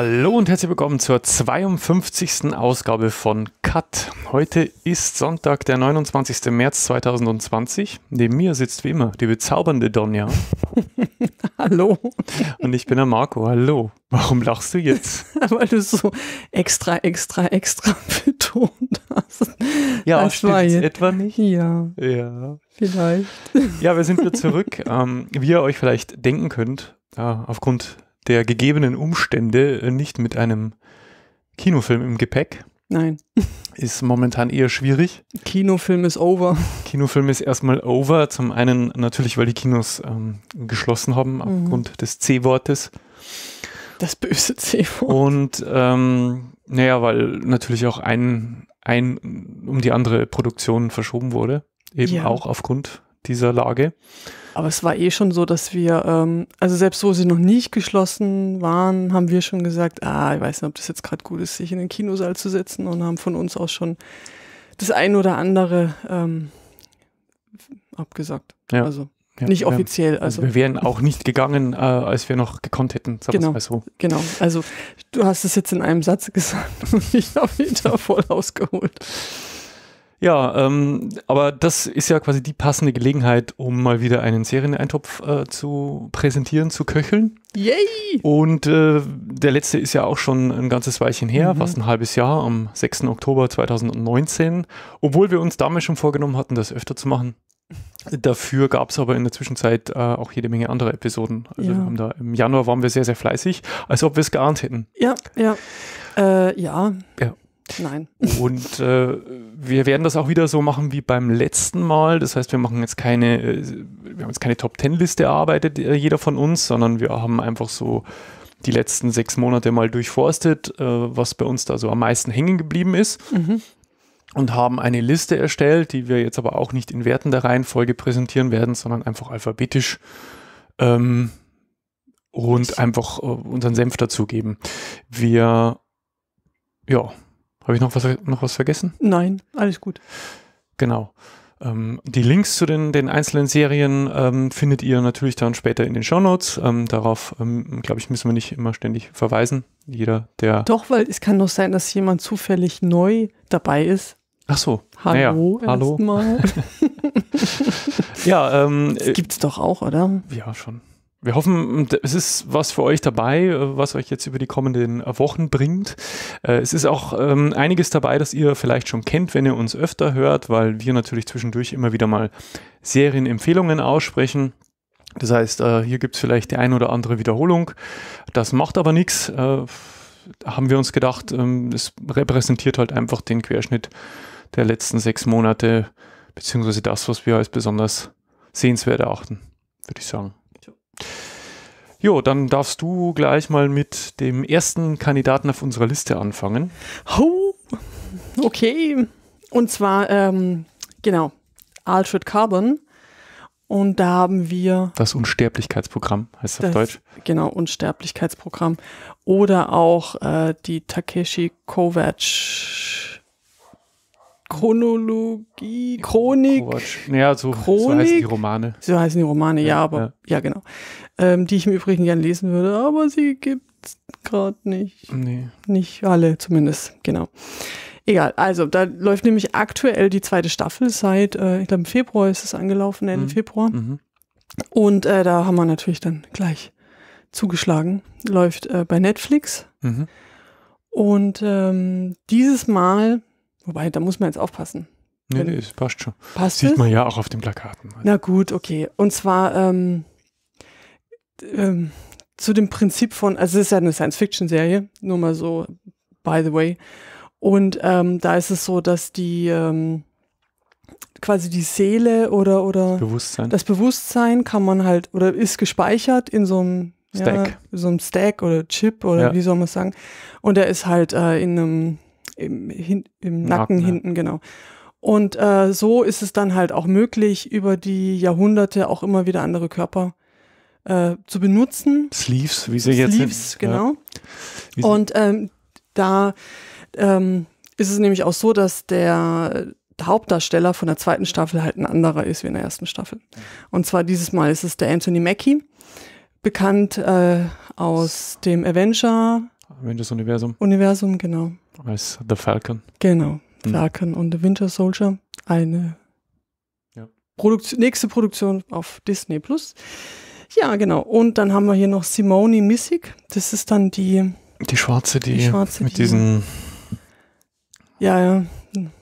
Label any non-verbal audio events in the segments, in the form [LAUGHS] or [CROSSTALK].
Hallo und herzlich willkommen zur 52. Ausgabe von Cut. Heute ist Sonntag, der 29. März 2020. Neben mir sitzt wie immer die bezaubernde Donja. [LAUGHS] Hallo. Und ich bin der Marco. Hallo. Warum lachst du jetzt? [LAUGHS] Weil du so extra, extra, extra [LAUGHS] betont hast. Ja, das war jetzt etwa nicht? Ja. Ja. Vielleicht. Ja, wir sind wieder zurück. ähm, wie ihr euch vielleicht denken könnt, ja, äh, aufgrund der gegebenen Umstände äh, nicht mit einem Kinofilm im Gepäck. Nein. [LAUGHS] Ist momentan eher schwierig. Kinofilm ist over. Kinofilm ist erstmal over. Zum einen natürlich, weil die Kinos ähm, geschlossen haben mhm. aufgrund des C-Wortes. Das böse C-Wort. Und ähm, naja, weil natürlich auch ein, ein um die andere Produktion verschoben wurde. Eben ja. auch aufgrund dieser Lage. Aber es war eh schon so, dass wir, ähm, also selbst wo sie noch nicht geschlossen waren, haben wir schon gesagt, ah, ich weiß nicht, ob das jetzt gerade gut ist, sich in den Kinosaal zu setzen und haben von uns auch schon das ein oder andere ähm, abgesagt. Ja. Also ja, nicht offiziell. Wir, also, also. wir wären auch nicht gegangen, äh, als wir noch gekonnt hätten, sagen genau, mal so. Genau, also du hast es jetzt in einem Satz gesagt [LAUGHS] und ich habe ihn da voll ausgeholt. Ja, ähm, aber das ist ja quasi die passende Gelegenheit, um mal wieder einen Serieneintopf äh, zu präsentieren, zu köcheln. Yay! Und äh, der letzte ist ja auch schon ein ganzes Weilchen her, mhm. fast ein halbes Jahr, am 6. Oktober 2019. Obwohl wir uns damals schon vorgenommen hatten, das öfter zu machen. Dafür gab es aber in der Zwischenzeit äh, auch jede Menge andere Episoden. Also ja. wir haben da, Im Januar waren wir sehr, sehr fleißig, als ob wir es geahnt hätten. Ja, ja. Äh, ja. ja. Nein. Und äh, wir werden das auch wieder so machen wie beim letzten Mal. Das heißt, wir machen jetzt keine, äh, wir haben jetzt keine Top Ten Liste erarbeitet, äh, jeder von uns, sondern wir haben einfach so die letzten sechs Monate mal durchforstet, äh, was bei uns da so am meisten hängen geblieben ist. Mhm. Und haben eine Liste erstellt, die wir jetzt aber auch nicht in wertender Reihenfolge präsentieren werden, sondern einfach alphabetisch. Ähm, und einfach unseren Senf dazugeben. Wir, ja, habe ich noch was, noch was vergessen? Nein, alles gut. Genau. Ähm, die Links zu den, den einzelnen Serien ähm, findet ihr natürlich dann später in den Shownotes. Ähm, darauf, ähm, glaube ich, müssen wir nicht immer ständig verweisen. Jeder, der. Doch, weil es kann doch sein, dass jemand zufällig neu dabei ist. Ach so. Hallo. Ja, hallo. Mal. [LAUGHS] ja, ähm, das es doch auch, oder? Ja, schon. Wir hoffen, es ist was für euch dabei, was euch jetzt über die kommenden Wochen bringt. Äh, es ist auch ähm, einiges dabei, das ihr vielleicht schon kennt, wenn ihr uns öfter hört, weil wir natürlich zwischendurch immer wieder mal Serienempfehlungen aussprechen. Das heißt, äh, hier gibt es vielleicht die ein oder andere Wiederholung. Das macht aber nichts. Äh, haben wir uns gedacht, ähm, es repräsentiert halt einfach den Querschnitt der letzten sechs Monate, beziehungsweise das, was wir als besonders sehenswert erachten, würde ich sagen. Jo, dann darfst du gleich mal mit dem ersten Kandidaten auf unserer Liste anfangen. Oh, okay. Und zwar, ähm, genau, Alfred Carbon. Und da haben wir. Das Unsterblichkeitsprogramm heißt das, das Deutsch. Genau, Unsterblichkeitsprogramm. Oder auch äh, die Takeshi Kovacs Chronologie, Chronik. Kovac. Ja, so, Chronik, so heißen die Romane. So heißen die Romane, ja, ja aber ja, ja genau. Ähm, die ich im Übrigen gerne lesen würde, aber sie gibt es gerade nicht. Nee. Nicht alle zumindest, genau. Egal, also da läuft nämlich aktuell die zweite Staffel seit, äh, ich glaube, im Februar ist es angelaufen, Ende mhm. Februar. Mhm. Und äh, da haben wir natürlich dann gleich zugeschlagen. Läuft äh, bei Netflix. Mhm. Und ähm, dieses Mal Wobei, da muss man jetzt aufpassen. Nee, nee, es passt schon. Passt Sieht es? man ja auch auf den Plakaten. Na gut, okay. Und zwar ähm, ähm, zu dem Prinzip von, also es ist ja eine Science-Fiction-Serie, nur mal so, by the way. Und ähm, da ist es so, dass die ähm, quasi die Seele oder, oder das Bewusstsein. das Bewusstsein kann man halt oder ist gespeichert in so einem Stack, ja, so einem Stack oder Chip oder ja. wie soll man es sagen. Und er ist halt äh, in einem im, hin, im Nacken, Nacken hinten, genau. Und äh, so ist es dann halt auch möglich, über die Jahrhunderte auch immer wieder andere Körper äh, zu benutzen. Sleeves, wie sie Sleeves, jetzt sind. Sleeves, genau. Ja. Und ähm, da ähm, ist es nämlich auch so, dass der Hauptdarsteller von der zweiten Staffel halt ein anderer ist wie in der ersten Staffel. Und zwar dieses Mal ist es der Anthony Mackie, bekannt äh, aus dem Avenger Avengers Universum. Universum, genau. Als The Falcon. Genau, hm. Falcon und The Winter Soldier. Eine ja. Produkt nächste Produktion auf Disney Plus. Ja, genau. Und dann haben wir hier noch Simone Missig. Das ist dann die. Die Schwarze, die, die Schwarze, mit die, diesen. Ja, ja.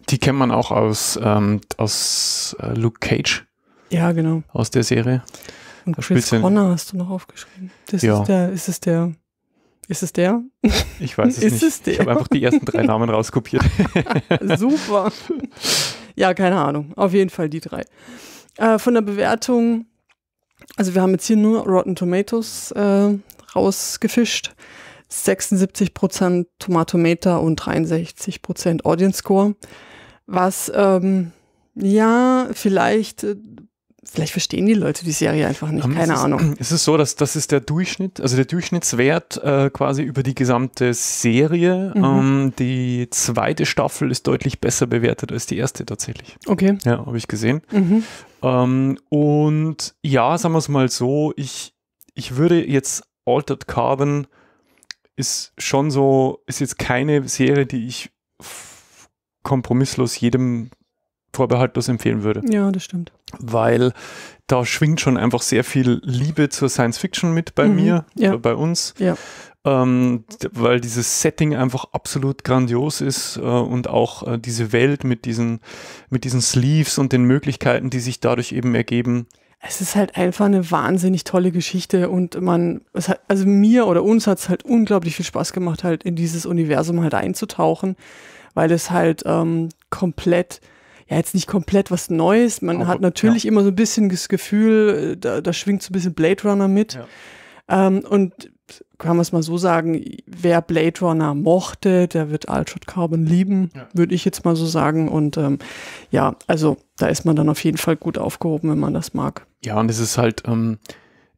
Die kennt man auch aus, ähm, aus äh, Luke Cage. Ja, genau. Aus der Serie. Und Chris Connor hast du noch aufgeschrieben. Das ja. ist der, ist es der ist es der? Ich weiß es ist nicht. Es der? Ich habe einfach die ersten drei Namen rauskopiert. [LAUGHS] Super. Ja, keine Ahnung. Auf jeden Fall die drei. Äh, von der Bewertung, also wir haben jetzt hier nur Rotten Tomatoes äh, rausgefischt. 76% Tomatometer und 63% Audience Score. Was ähm, ja vielleicht äh, Vielleicht verstehen die Leute die Serie einfach nicht, keine ist, Ahnung. [CLEARS THROAT] es ist so, dass das ist der Durchschnitt, also der Durchschnittswert äh, quasi über die gesamte Serie. Mhm. Ähm, die zweite Staffel ist deutlich besser bewertet als die erste tatsächlich. Okay. Ja, habe ich gesehen. Mhm. Ähm, und ja, sagen wir es mal so, ich, ich würde jetzt Altered Carbon ist schon so, ist jetzt keine Serie, die ich kompromisslos jedem vorbehaltlos empfehlen würde. Ja, das stimmt. Weil da schwingt schon einfach sehr viel Liebe zur Science Fiction mit bei mhm, mir, ja. bei uns. Ja. Ähm, weil dieses Setting einfach absolut grandios ist äh, und auch äh, diese Welt mit diesen, mit diesen Sleeves und den Möglichkeiten, die sich dadurch eben ergeben. Es ist halt einfach eine wahnsinnig tolle Geschichte und man, hat, also mir oder uns hat es halt unglaublich viel Spaß gemacht, halt in dieses Universum halt einzutauchen, weil es halt ähm, komplett ja jetzt nicht komplett was Neues. Man oh, hat natürlich ja. immer so ein bisschen das Gefühl, äh, da, da schwingt so ein bisschen Blade Runner mit. Ja. Ähm, und kann man es mal so sagen, wer Blade Runner mochte, der wird Ultrat Carbon lieben, ja. würde ich jetzt mal so sagen. Und ähm, ja, also da ist man dann auf jeden Fall gut aufgehoben, wenn man das mag. Ja, und es ist halt, ähm,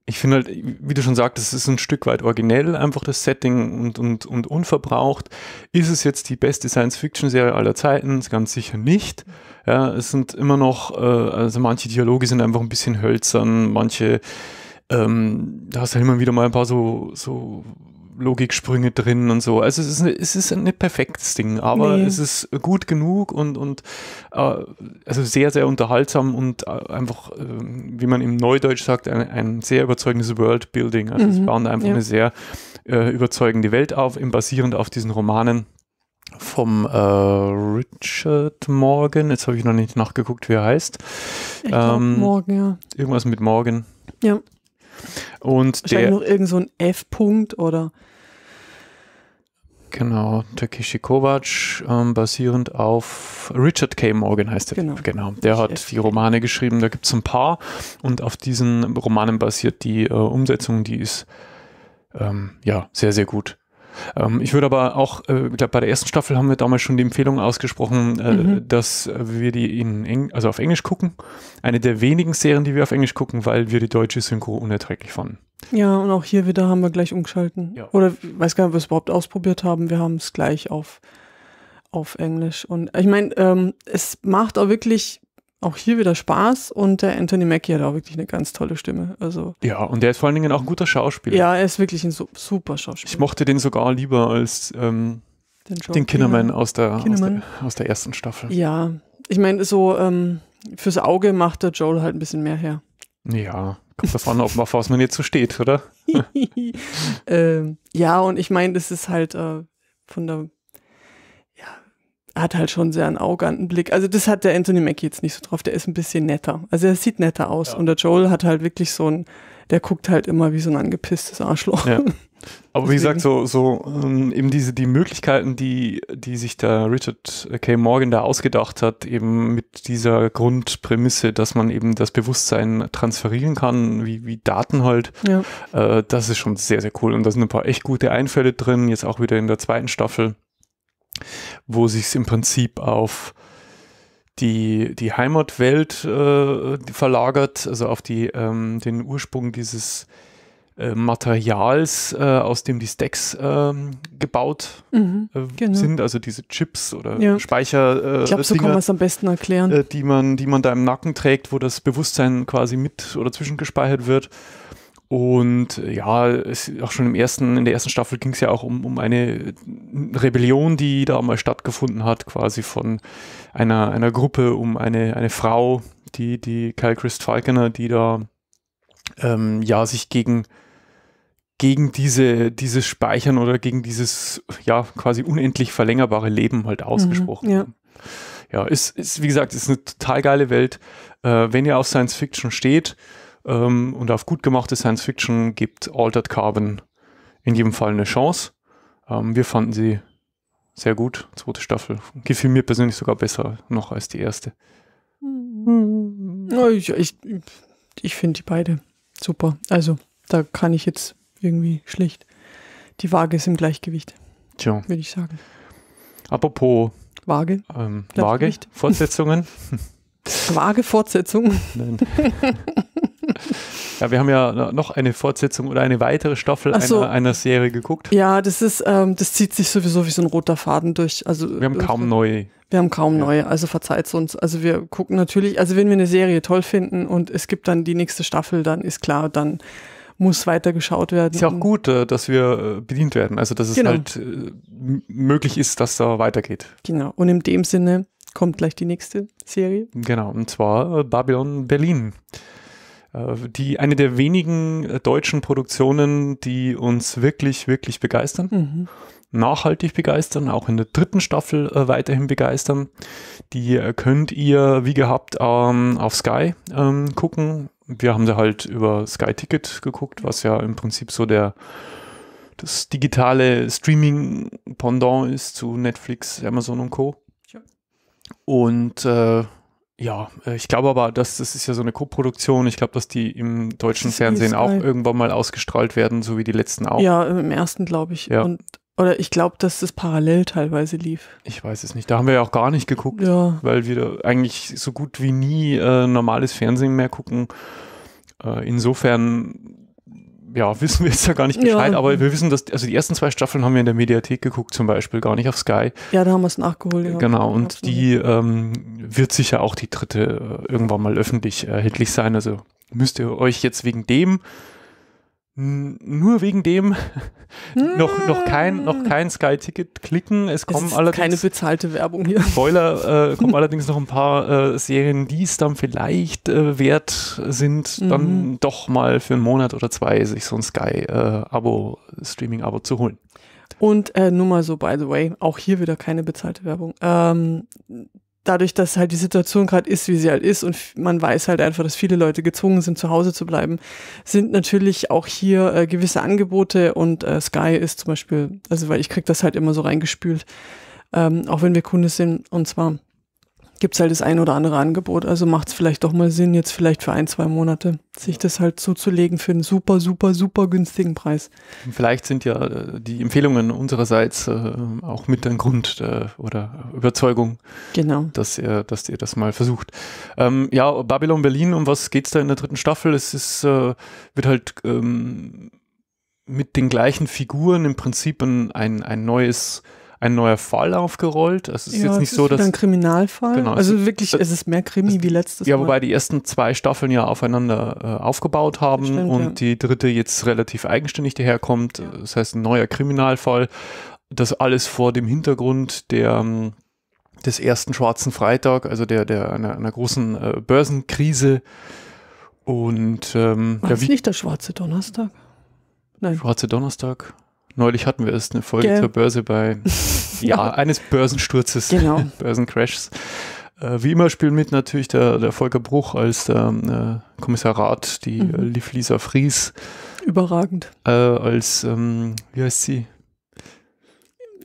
ich finde halt, wie du schon sagst, es ist ein Stück weit originell, einfach das Setting und, und, und unverbraucht. Ist es jetzt die beste Science-Fiction-Serie aller Zeiten? Ganz sicher nicht. Ja, es sind immer noch, äh, also manche Dialoge sind einfach ein bisschen hölzern, manche, ähm, da hast du halt immer wieder mal ein paar so, so Logiksprünge drin und so. Also es ist, es ist ein nicht perfektes Ding, aber nee. es ist gut genug und, und äh, also sehr, sehr unterhaltsam und äh, einfach, äh, wie man im Neudeutsch sagt, ein, ein sehr überzeugendes Worldbuilding. Also mhm. es bauen einfach ja. eine sehr äh, überzeugende Welt auf, im, basierend auf diesen Romanen vom äh, Richard Morgan. Jetzt habe ich noch nicht nachgeguckt, wie er heißt. Ich glaub, ähm, Morgan, ja. Irgendwas mit Morgan. Ja. Und Wahrscheinlich der, noch irgend so ein F-Punkt oder Genau, Takeshi Kovac, ähm, basierend auf Richard K. Morgan heißt er. Genau. genau. Der hat die Romane geschrieben, da gibt es ein paar und auf diesen Romanen basiert die äh, Umsetzung, die ist ähm, ja sehr, sehr gut. Ähm, ich würde aber auch, äh, ich glaube, bei der ersten Staffel haben wir damals schon die Empfehlung ausgesprochen, äh, mhm. dass wir die in Eng also auf Englisch gucken. Eine der wenigen Serien, die wir auf Englisch gucken, weil wir die deutsche Synchro unerträglich fanden. Ja, und auch hier wieder haben wir gleich umgeschalten. Ja. Oder ich weiß gar nicht, ob wir es überhaupt ausprobiert haben. Wir haben es gleich auf, auf Englisch. Und äh, ich meine, ähm, es macht auch wirklich auch hier wieder Spaß und der Anthony Mackie hat auch wirklich eine ganz tolle Stimme. Also ja, und er ist vor allen Dingen auch ein guter Schauspieler. Ja, er ist wirklich ein super Schauspieler. Ich mochte den sogar lieber als ähm, den, den Kinnaman, aus, aus, der, aus, der, ersten Staffel. Ja, ich meine, so ähm, fürs Auge macht der Joel halt ein bisschen mehr her. Ja, kommt davon, ob auf was man jetzt so steht, oder? [LAUGHS] ähm, ja, und ich meine, das ist halt äh, von der hat halt schon sehr einen arroganten Blick. Also das hat der Anthony Mackie jetzt nicht so drauf. Der ist ein bisschen netter. Also er sieht netter aus. Ja. Und der Joel hat halt wirklich so ein, der guckt halt immer wie so ein angepisstes Arschloch. Ja. [LAUGHS] Aber wie gesagt, so, so ähm, eben diese die Möglichkeiten, die, die sich da Richard K. Morgan da ausgedacht hat, eben mit dieser Grundprämisse, dass man eben das Bewusstsein transferieren kann, wie, wie Daten halt, ja. äh, das ist schon sehr, sehr cool. Und da sind ein paar echt gute Einfälle drin, jetzt auch wieder in der zweiten Staffel wo sich es im Prinzip auf die, die Heimatwelt äh, verlagert, also auf die, ähm, den Ursprung dieses äh, Materials, äh, aus dem die Stacks ähm, gebaut mhm, äh, genau. sind, also diese Chips oder ja. Speicher. Äh, ich glaube, so kann man es am besten erklären. Äh, die, man, die man da im Nacken trägt, wo das Bewusstsein quasi mit oder zwischengespeichert wird. Und äh, ja, es, auch schon im ersten, in der ersten Staffel ging es ja auch um, um eine Rebellion, die da mal stattgefunden hat, quasi von einer, einer Gruppe um eine, eine Frau, die, die Kyle Christ Falconer, die da ähm, ja sich gegen, gegen diese, dieses Speichern oder gegen dieses ja quasi unendlich verlängerbare Leben halt mhm, ausgesprochen mhm, ja. ja, ist, ist, wie gesagt, ist eine total geile Welt. Äh, wenn ihr auf Science Fiction steht, ähm, und auf gut gemachte Science Fiction gibt Altered Carbon in jedem Fall eine Chance. Ähm, wir fanden sie sehr gut, zweite Staffel. Gefiel mir persönlich sogar besser noch als die erste. Ich, ich, ich finde die beide super. Also da kann ich jetzt irgendwie schlecht. Die Waage ist im Gleichgewicht. Tja. Würde ich sagen. Apropos Waage. Ähm, Waage, Fortsetzungen. [LAUGHS] Waage Fortsetzungen. Nein. Ja, wir haben ja noch eine Fortsetzung oder eine weitere Staffel so. einer, einer, Serie geguckt. Ja, das ist, ähm, das zieht sich sowieso wie so ein roter Faden durch. Also wir haben kaum äh, neue. Wir haben kaum ja. neue, also verzeiht es uns. Also wir gucken natürlich, also wenn wir eine Serie toll finden und es gibt dann die nächste Staffel, dann ist klar, dann muss weiter geschaut werden. Ist ja auch gut, äh, dass wir äh, bedient werden, also dass es genau. halt möglich ist, dass da weitergeht. Genau, und in dem Sinne kommt gleich die nächste Serie. Genau, und zwar Babylon Berlin. Äh, die eine der wenigen äh, deutschen Produktionen, die uns wirklich, wirklich begeistern. Mhm. Nachhaltig begeistern, auch in der dritten Staffel äh, weiterhin begeistern. Die äh, könnt ihr, wie gehabt, ähm, auf Sky ähm, gucken. Wir haben sie halt über Sky Ticket geguckt, was ja im Prinzip so der das digitale Streaming-Pendant ist zu Netflix, Amazon und Co. Sure. Und äh, ja, äh, ich glaube aber, dass das ist ja so eine Co-Produktion. Ich glaube, dass die im deutschen Fernsehen auch irgendwann mal ausgestrahlt werden, so wie die letzten auch. Ja, im ersten glaube ich. Ja. Und, oder ich glaube, dass das parallel teilweise lief. Ich weiß es nicht. Da haben wir ja auch gar nicht geguckt, ja. weil wir eigentlich so gut wie nie äh, normales Fernsehen mehr gucken. Äh, insofern ja, [LAUGHS] wissen wir jetzt ja gar nicht Bescheid, ja. aber wir wissen, dass, also die ersten zwei Staffeln haben wir in der Mediathek geguckt, zum Beispiel, gar nicht auf Sky. Ja, da haben wir es nachgeholt. Ja. Genau, und Absolut. die ähm, wird sicher auch die dritte äh, irgendwann mal öffentlich erhältlich sein. Also müsst ihr euch jetzt wegen dem nur wegen dem [LAUGHS] noch, noch kein, noch hm. kein Sky-Ticket klicken. Es kommen es allerdings. Keine bezahlte Werbung hier. Spoiler, [LAUGHS] äh, kommen allerdings noch ein paar äh, Serien, die es dann vielleicht äh, wert sind, mhm. dann doch mal für einen Monat oder zwei sich so ein Sky-Abo, äh, Streaming-Abo zu holen. Und äh, nur mal so, by the way, auch hier wieder keine bezahlte Werbung. Ähm, dadurch, dass halt die Situation gerade ist, wie sie halt ist und man weiß halt einfach, dass viele Leute gezwungen sind, zu Hause zu bleiben, sind natürlich auch hier äh, gewisse Angebote und äh, Sky ist zum Beispiel, also weil ich krieg das halt immer so reingespült, ähm, auch wenn wir Kunde sind und zwar gibt es halt das ein oder andere Angebot. Also macht es vielleicht doch mal Sinn, jetzt vielleicht für ein, zwei Monate sich das halt zuzulegen für einen super, super, super günstigen Preis. Vielleicht sind ja äh, die Empfehlungen unsererseits äh, auch mit ein Grund äh, oder Überzeugung, genau. dass, ihr, dass ihr das mal versucht. Ähm, ja, Babylon Berlin, um was geht es da in der dritten Staffel? Es ist, wird halt... Ähm, mit den gleichen Figuren im Prinzip ein, ein, ein neues ein neuer Fall aufgerollt. Es ist ja, jetzt nicht so, dass. ein Kriminalfall. Genau, also es wirklich, es ist mehr Krimi es, wie letztes ja, Mal. Ja, wobei die ersten zwei Staffeln ja aufeinander äh, aufgebaut haben stimmt, und ja. die dritte jetzt relativ eigenständig daherkommt. Das heißt, ein neuer Kriminalfall. Das alles vor dem Hintergrund der ähm, des ersten Schwarzen Freitag, also der, der einer, einer großen äh, Börsenkrise. Und ähm, War das ja, nicht der Schwarze Donnerstag? Nein. Schwarze Donnerstag. Neulich hatten wir erst eine Folge Ge zur Börse bei [LAUGHS] ja, eines Börsensturzes, genau. [LAUGHS] Börsencrashs. Äh, wie immer spielen mit natürlich der, der Volker Bruch als der ähm, äh, Kommissar Rath, die äh, mhm. Liv Lisa Fries. Überragend. Äh, als, ähm, wie heißt sie?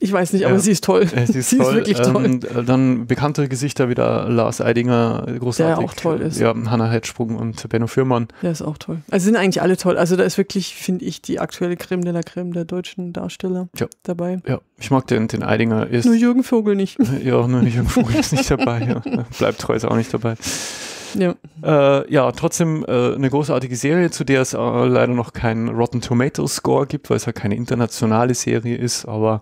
Ich weiß nicht, aber ja. sie ist toll. sie ist, sie toll. ist wirklich toll. Ähm, äh, dann bekannte Gesichter wie der Lars Eidinger, großartig. Der auch toll ist. Ja, Hannah Heitsprung und Benno Fürmann. Der ist auch toll. Also sind eigentlich alle toll. Also da ist wirklich, finde ich, die aktuelle Creme de la Creme der deutschen Darsteller ja. dabei. Ja, ich mag den, den Eidinger. Ist nur Jürgen Vogel nicht. [LAUGHS] Ja, nur Jürgen Vogel ist nicht dabei. Bleibt treu ist auch nicht dabei. Ja, äh, ja trotzdem äh, eine großartige Serie, zu der es äh, leider noch keinen Rotten Tomatoes Score gibt, weil es ja keine internationale Serie ist, aber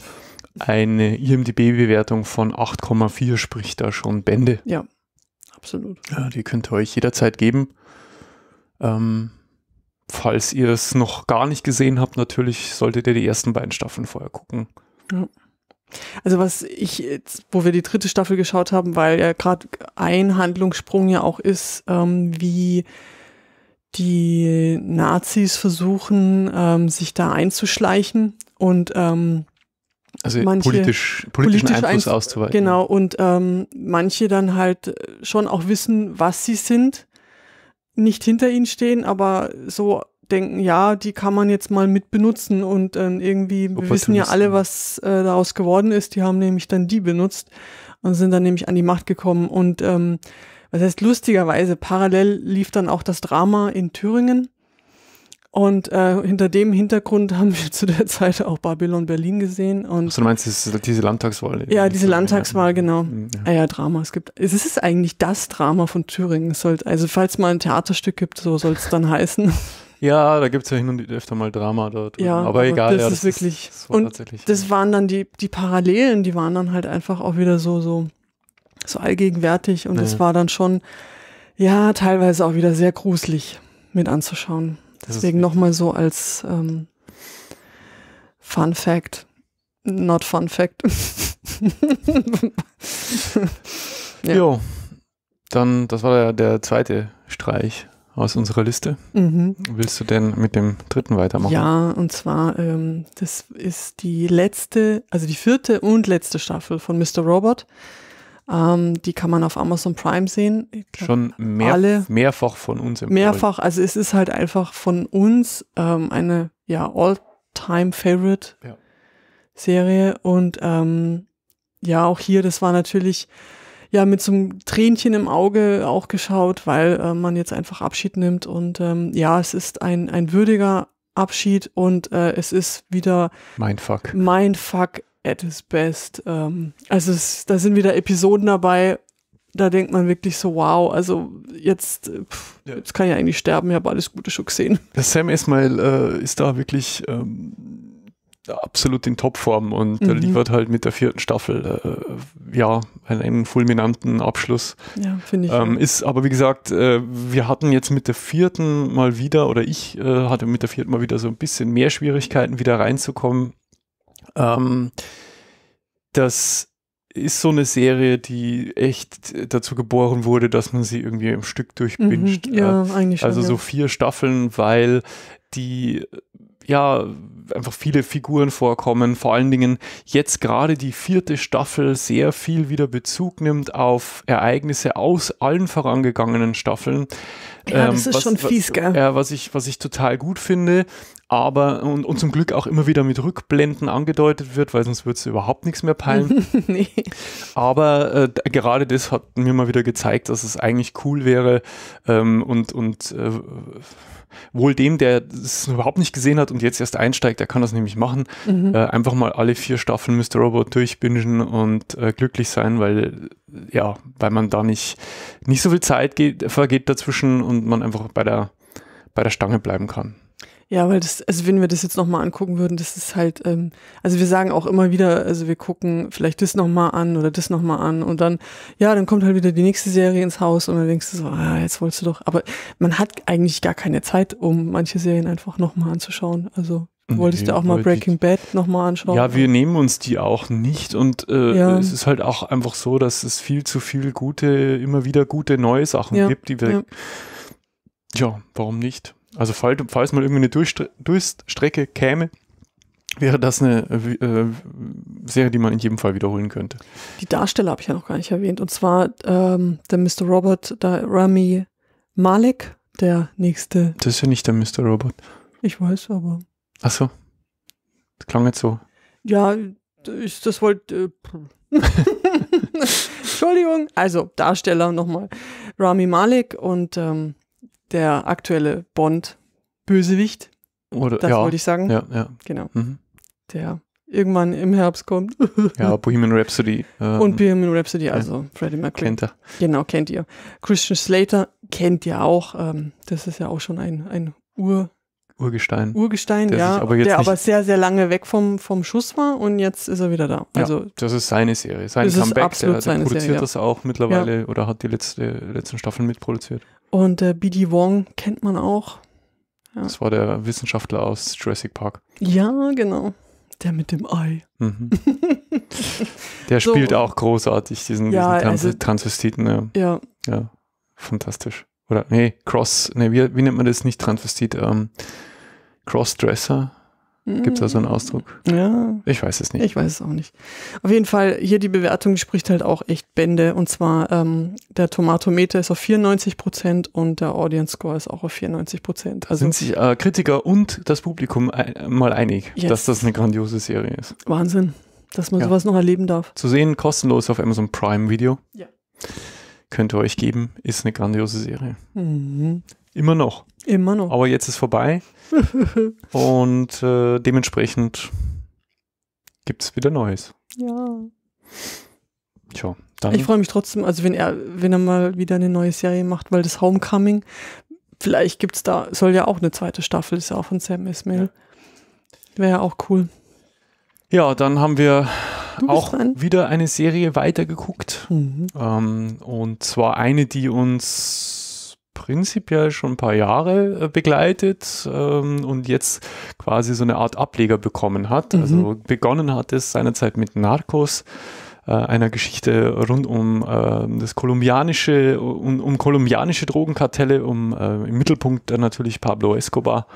eine IMDB-Bewertung von 8,4 spricht da schon Bände. Ja, absolut. Ja, die könnt ihr euch jederzeit geben. Ähm, falls ihr es noch gar nicht gesehen habt, natürlich solltet ihr die ersten beiden Staffeln vorher gucken. Ja. Also was ich jetzt, wo wir die dritte Staffel geschaut haben, weil ja gerade ein Handlungssprung ja auch ist, ähm, wie die Nazis versuchen, ähm, sich da einzuschleichen und ähm, also manche politisch, politischen politisch Einfluss ein, auszuweiten. Genau, und ähm, manche dann halt schon auch wissen, was sie sind, nicht hinter ihnen stehen, aber so denken, ja, die kann man jetzt mal mit benutzen und ähm, irgendwie, wir wissen ja alle, was äh, daraus geworden ist, die haben nämlich dann die benutzt und sind dann nämlich an die Macht gekommen und ähm, was heißt lustigerweise, parallel lief dann auch das Drama in Thüringen und äh, hinter dem Hintergrund haben wir zu der Zeit auch Babylon Berlin gesehen. Und also du meinst das, diese Landtagswahl? Ja, diese Landtagswahl, ne? genau. Mhm, ja. genau. Ah ja. ja. Drama. Es gibt, es ist eigentlich das Drama von Thüringen. Es soll, also falls mal ein Theaterstück gibt, so soll es dann heißen. [LAUGHS] Ja, da gibt es ja hin und öfter mal Drama dort. Ja, aber egal. Das, ja, das ist wirklich. Ist, das war und das waren dann die, die Parallelen, die waren dann halt einfach auch wieder so, so, so allgegenwärtig. Und das war dann schon, ja, teilweise auch wieder sehr gruselig mit anzuschauen. Deswegen nochmal so als ähm, Fun Fact. Not Fun Fact. [LAUGHS] ja. Jo. Dann, das war ja der zweite Streich aus unserer Liste. Mhm. Willst du denn mit dem dritten weitermachen? Ja, und zwar, ähm, das ist die letzte, also die vierte und letzte Staffel von Mr. Robot. Ähm, die kann man auf Amazon Prime sehen. Glaub, Schon mehr, alle, mehrfach von uns empfohlen. Mehrfach, also es ist halt einfach von uns ähm, eine ja, All-Time-Favorite ja. Serie. Und ähm, ja, auch hier, das war natürlich ja mit so einem Tränchen im Auge auch geschaut, weil äh, man jetzt einfach Abschied nimmt. Und ähm, ja, es ist ein, ein würdiger Abschied und äh, es ist wieder mein Fuck. Mein Fuck at his best. Ähm, also es, da sind wieder Episoden dabei, da denkt man wirklich so, wow, also jetzt, pff, ja. jetzt kann ich eigentlich sterben, ich habe alles Gute schon gesehen. Der Sam Esmail äh, ist da wirklich ähm, absolut in Topform und mhm. liefert halt mit der vierten Staffel äh, äh, ja einen fulminanten Abschluss. Ja, finde ich. Ähm, ist aber wie gesagt, äh, wir hatten jetzt mit der vierten mal wieder, oder ich äh, hatte mit der vierten mal wieder so ein bisschen mehr Schwierigkeiten, wieder reinzukommen ähm, das ist so eine Serie, die echt dazu geboren wurde, dass man sie irgendwie im Stück durchbinscht. Mhm, ja, äh. eigentlich also schon, so vier Staffeln, weil die ja einfach viele Figuren vorkommen. Vor allen Dingen jetzt gerade die vierte Staffel sehr viel wieder Bezug nimmt auf Ereignisse aus allen vorangegangenen Staffeln. Ja, das ähm, ist was, schon fies, gell? Ja, äh, was ich, was ich total gut finde aber und, und, zum Glück auch immer wieder mit Rückblenden angedeutet wird, weil sonst würde es überhaupt nichts mehr peilen. [LAUGHS] nee. Aber äh, gerade das hat mir mal wieder gezeigt, dass es eigentlich cool wäre ähm, und, und äh, wohl dem, der es überhaupt nicht gesehen hat und jetzt erst einsteigt, der kann das nämlich machen. Mhm. Äh, einfach mal alle vier Staffeln Mr. Robot durchbingen und äh, glücklich sein, weil ja, weil man da nicht, nicht so viel Zeit geht, vergeht dazwischen und man einfach bei der, bei der Stange bleiben kann. Ja, weil das, also wenn wir das jetzt nochmal angucken würden, das ist halt, ähm, also wir sagen auch immer wieder, also wir gucken vielleicht das nochmal an oder das nochmal an und dann, ja, dann kommt halt wieder die nächste Serie ins Haus und dann denkst du so, ah, jetzt wolltest du doch, aber man hat eigentlich gar keine Zeit, um manche Serien einfach nochmal anzuschauen. Also wollte nee, du auch mal Breaking Bad nochmal anschauen? Ja, wir nehmen uns die auch nicht und äh, ja. es ist halt auch einfach so, dass es viel zu viel gute, immer wieder gute neue Sachen ja. gibt, die wir. Ja. ja, warum nicht? Also falls, falls mal irgendwie eine Durchstre Durststrecke käme, wäre das eine äh, Serie, die man in jedem Fall wiederholen könnte. Die Darsteller habe ich ja noch gar nicht erwähnt. Und zwar ähm, der Mr. Robert, der Rami Malek, der nächste. Das ist ja nicht der Mr. Robert. Ich weiß, aber. Ach so. Das klang jetzt so. Ja, ich, das wollte. Äh, [LAUGHS] Entschuldigung. Also, Darsteller nochmal. Rami Malek und ähm, der aktuelle Bond-Bösewicht. Oder, das ja, wollte ich sagen. Ja, ja. Genau. Mhm. Der irgendwann im Herbst kommt. [LAUGHS] ja, Bohemian Rhapsody. Ähm, und Bohemian Rhapsody, also ja, Freddie Mercury. Kennt er. Genau, kennt ihr. Christian Slater kennt ihr auch. Ähm, das ist ja auch schon ein, ein Ur Urgestein. Urgestein, der ja. Aber der aber sehr, sehr lange weg vom, vom Schuss war und jetzt ist er wieder da. Also ja, das ist seine Serie, sein Comeback. Ist absolut der, der seine produziert Serie, das auch mittlerweile ja. oder hat die letzte, letzten Staffeln mitproduziert. Und äh, BD Wong kennt man auch. Ja. Das war der Wissenschaftler aus Jurassic Park. Ja, genau. Der mit dem Ei. Mhm. [LAUGHS] der so. spielt auch großartig, diesen, ja, diesen Trans also, Transvestiten. Ja. ja. ja. fantastisch. Oder, nee, Cross, nee, wie, wie nennt man das nicht Transvestit? Ähm, Crossdresser? Gibt es da so einen mm. Ausdruck? Ja. Ich weiß es nicht. Ich weiß es auch nicht. Auf jeden Fall, hier die Bewertung spricht halt auch echt Bände. Und zwar ähm, der Tomatometer ist auf 94 Prozent und der Audience Score ist auch auf 94 Prozent. Also sind sich äh, Kritiker und das Publikum ein, mal einig, yes. dass das eine grandiose Serie ist. Wahnsinn, dass man ja. sowas noch erleben darf. Zu sehen, kostenlos auf Amazon Prime Video. Ja. Könnt ihr euch geben, ist eine grandiose Serie. Mhm. Immer noch. Immer noch. Aber jetzt ist vorbei. [LAUGHS] Und äh, dementsprechend gibt es wieder Neues. Ja. Tja, dann. Ich freue mich trotzdem, also wenn er, wenn er mal wieder eine neue Serie macht, weil das Homecoming, vielleicht gibt es da, soll ja auch eine zweite Staffel, ist ja auch von Sam Ismail. Ja. Wäre ja auch cool. Ja, dann haben wir auch dran. wieder eine Serie weitergeguckt. Mhm. Ähm, und zwar eine, die uns prinzipiell schon ein paar Jahre äh, begleitet ähm, und jetzt quasi so eine Art Ableger bekommen hat. Mhm. Also begonnen hat es seinerzeit mit Narcos äh, einer Geschichte rund um äh, das kolumbianische, um, um kolumbianische Drogenkartelle, um äh, im Mittelpunkt dann natürlich Pablo Escobar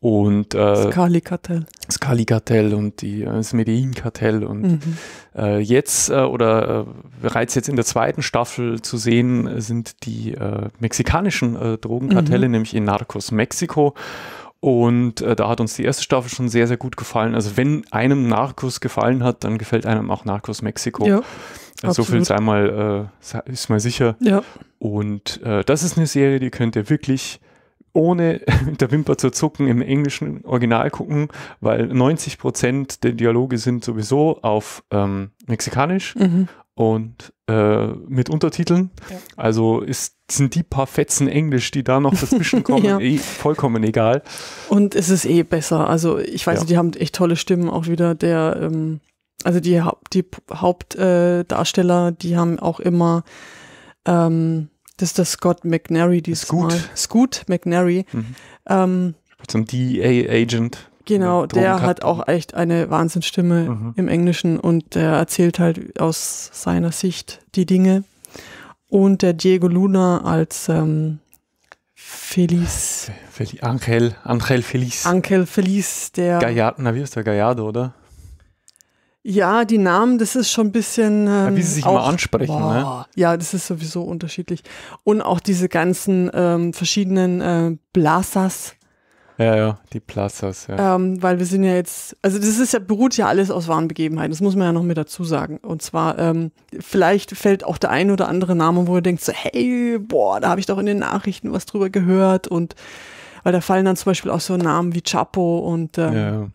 und äh, Skali-Kartell. Skali-Kartell und die, äh, das Medellin-Kartell. Und mhm. äh, jetzt äh, oder äh, bereits jetzt in der zweiten Staffel zu sehen sind die äh, mexikanischen Drogenkartelle, mhm. nämlich in Narcos Mexiko. Und da hat uns die erste Staffel schon sehr, sehr gut gefallen. Also wenn einem Narcos gefallen hat, dann gefällt einem auch Narcos Mexiko. Ja. Also so viel sei mal, äh, ist mal sicher. Ja. Und äh, das ist eine Serie, die könnt ihr wirklich ohne mit [LAUGHS] der Wimper zu zucken im englischen Original gucken, weil 90 Prozent der Dialoge sind sowieso auf ähm, Mexikanisch mhm. und äh, mit Untertiteln. Ja. Also ist, sind die paar Fetzen Englisch, die da noch dazwischen [LAUGHS] kommen, ja. eh vollkommen egal. Und es ist eh besser. Also ich weiß, ja. die haben echt tolle Stimmen auch wieder. Der, ähm, also die, die Hauptdarsteller, äh, die haben auch immer ähm, das ist der Scott McNary diesmal. Scoot. Scoot McNary. Mhm. Ähm, Zum DEA-Agent. Genau, der hat auch echt eine Wahnsinnsstimme mhm. im Englischen und der erzählt halt aus seiner Sicht die Dinge. Und der Diego Luna als ähm, Feliz. Fel Angel, Angel Feliz. Angel Feliz, der. Gallardo, na wie ist der Gallardo, oder? Ja, die Namen, das ist schon ein bisschen. Ähm, ja, wie sie ähm, sich auch, mal ansprechen, ne? boah, ne? Ja, das ist sowieso unterschiedlich. Und auch diese ganzen ähm, verschiedenen äh, Blasas. Ja, ja, die Plazas, ja. Ähm, weil wir sind ja jetzt, also das ist ja, beruht ja alles aus wahren Begebenheiten, das muss man ja noch mit dazu sagen. Und zwar, ähm, vielleicht fällt auch der ein oder andere Name, wo ihr denkt so, hey, boah, da habe ich doch in den Nachrichten was drüber gehört und weil da fallen dann zum Beispiel auch so Namen wie Chapo und ähm, ja, ja.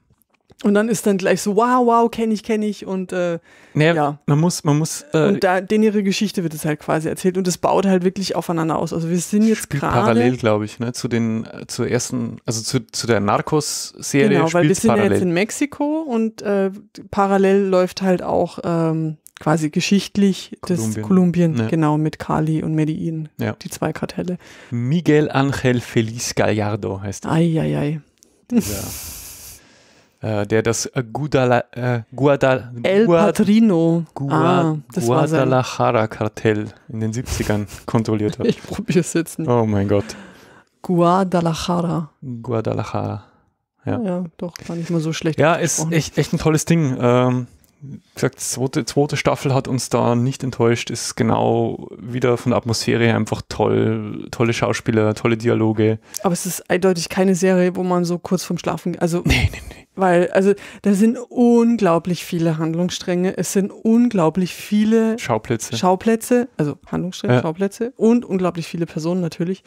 Und dann ist dann gleich so, wow, wow, kenne ich, kenne ich. Und äh, naja, ja. man muss, man muss. Äh, und da, denen ihre Geschichte wird es halt quasi erzählt und es baut halt wirklich aufeinander aus. Also wir sind jetzt gerade. Parallel, glaube ich, ne, zu den äh, zur ersten, also zu, zu der Narcos-Serie. Genau, weil wir sind parallel. Ja jetzt in Mexiko und äh, parallel läuft halt auch ähm, quasi geschichtlich das Kolumbien, ja. genau, mit Kali und Medellin, ja. die zwei Kartelle. Miguel Ángel Feliz Gallardo heißt er. Ai, ai, ai. Ja. [LAUGHS] Äh, der das Gudala, äh, Guadal, äh, El Guad, Patrino Guad, ah, Guadalajara-Kartell in den 70ern [LAUGHS] kontrolliert hat. Ich probiere es jetzt nicht. Oh mein Gott. Guadalajara. Guadalajara. Ja. ja, doch, gar nicht mal so schlecht. Ja, ist echt, echt ein tolles Ding. Ähm, wie gesagt, zweite, zweite Staffel hat uns da nicht enttäuscht, ist genau wieder von der Atmosphäre her einfach toll, tolle Schauspieler, tolle Dialoge. Aber es ist eindeutig keine Serie, wo man so kurz vorm Schlafen, also nee, nee, nee. Weil, also, da sind unglaublich viele Handlungsstränge, es sind unglaublich viele Schauplätze. Schauplätze, also Handlungsstränge, ja. Schauplätze und unglaublich viele Personen natürlich.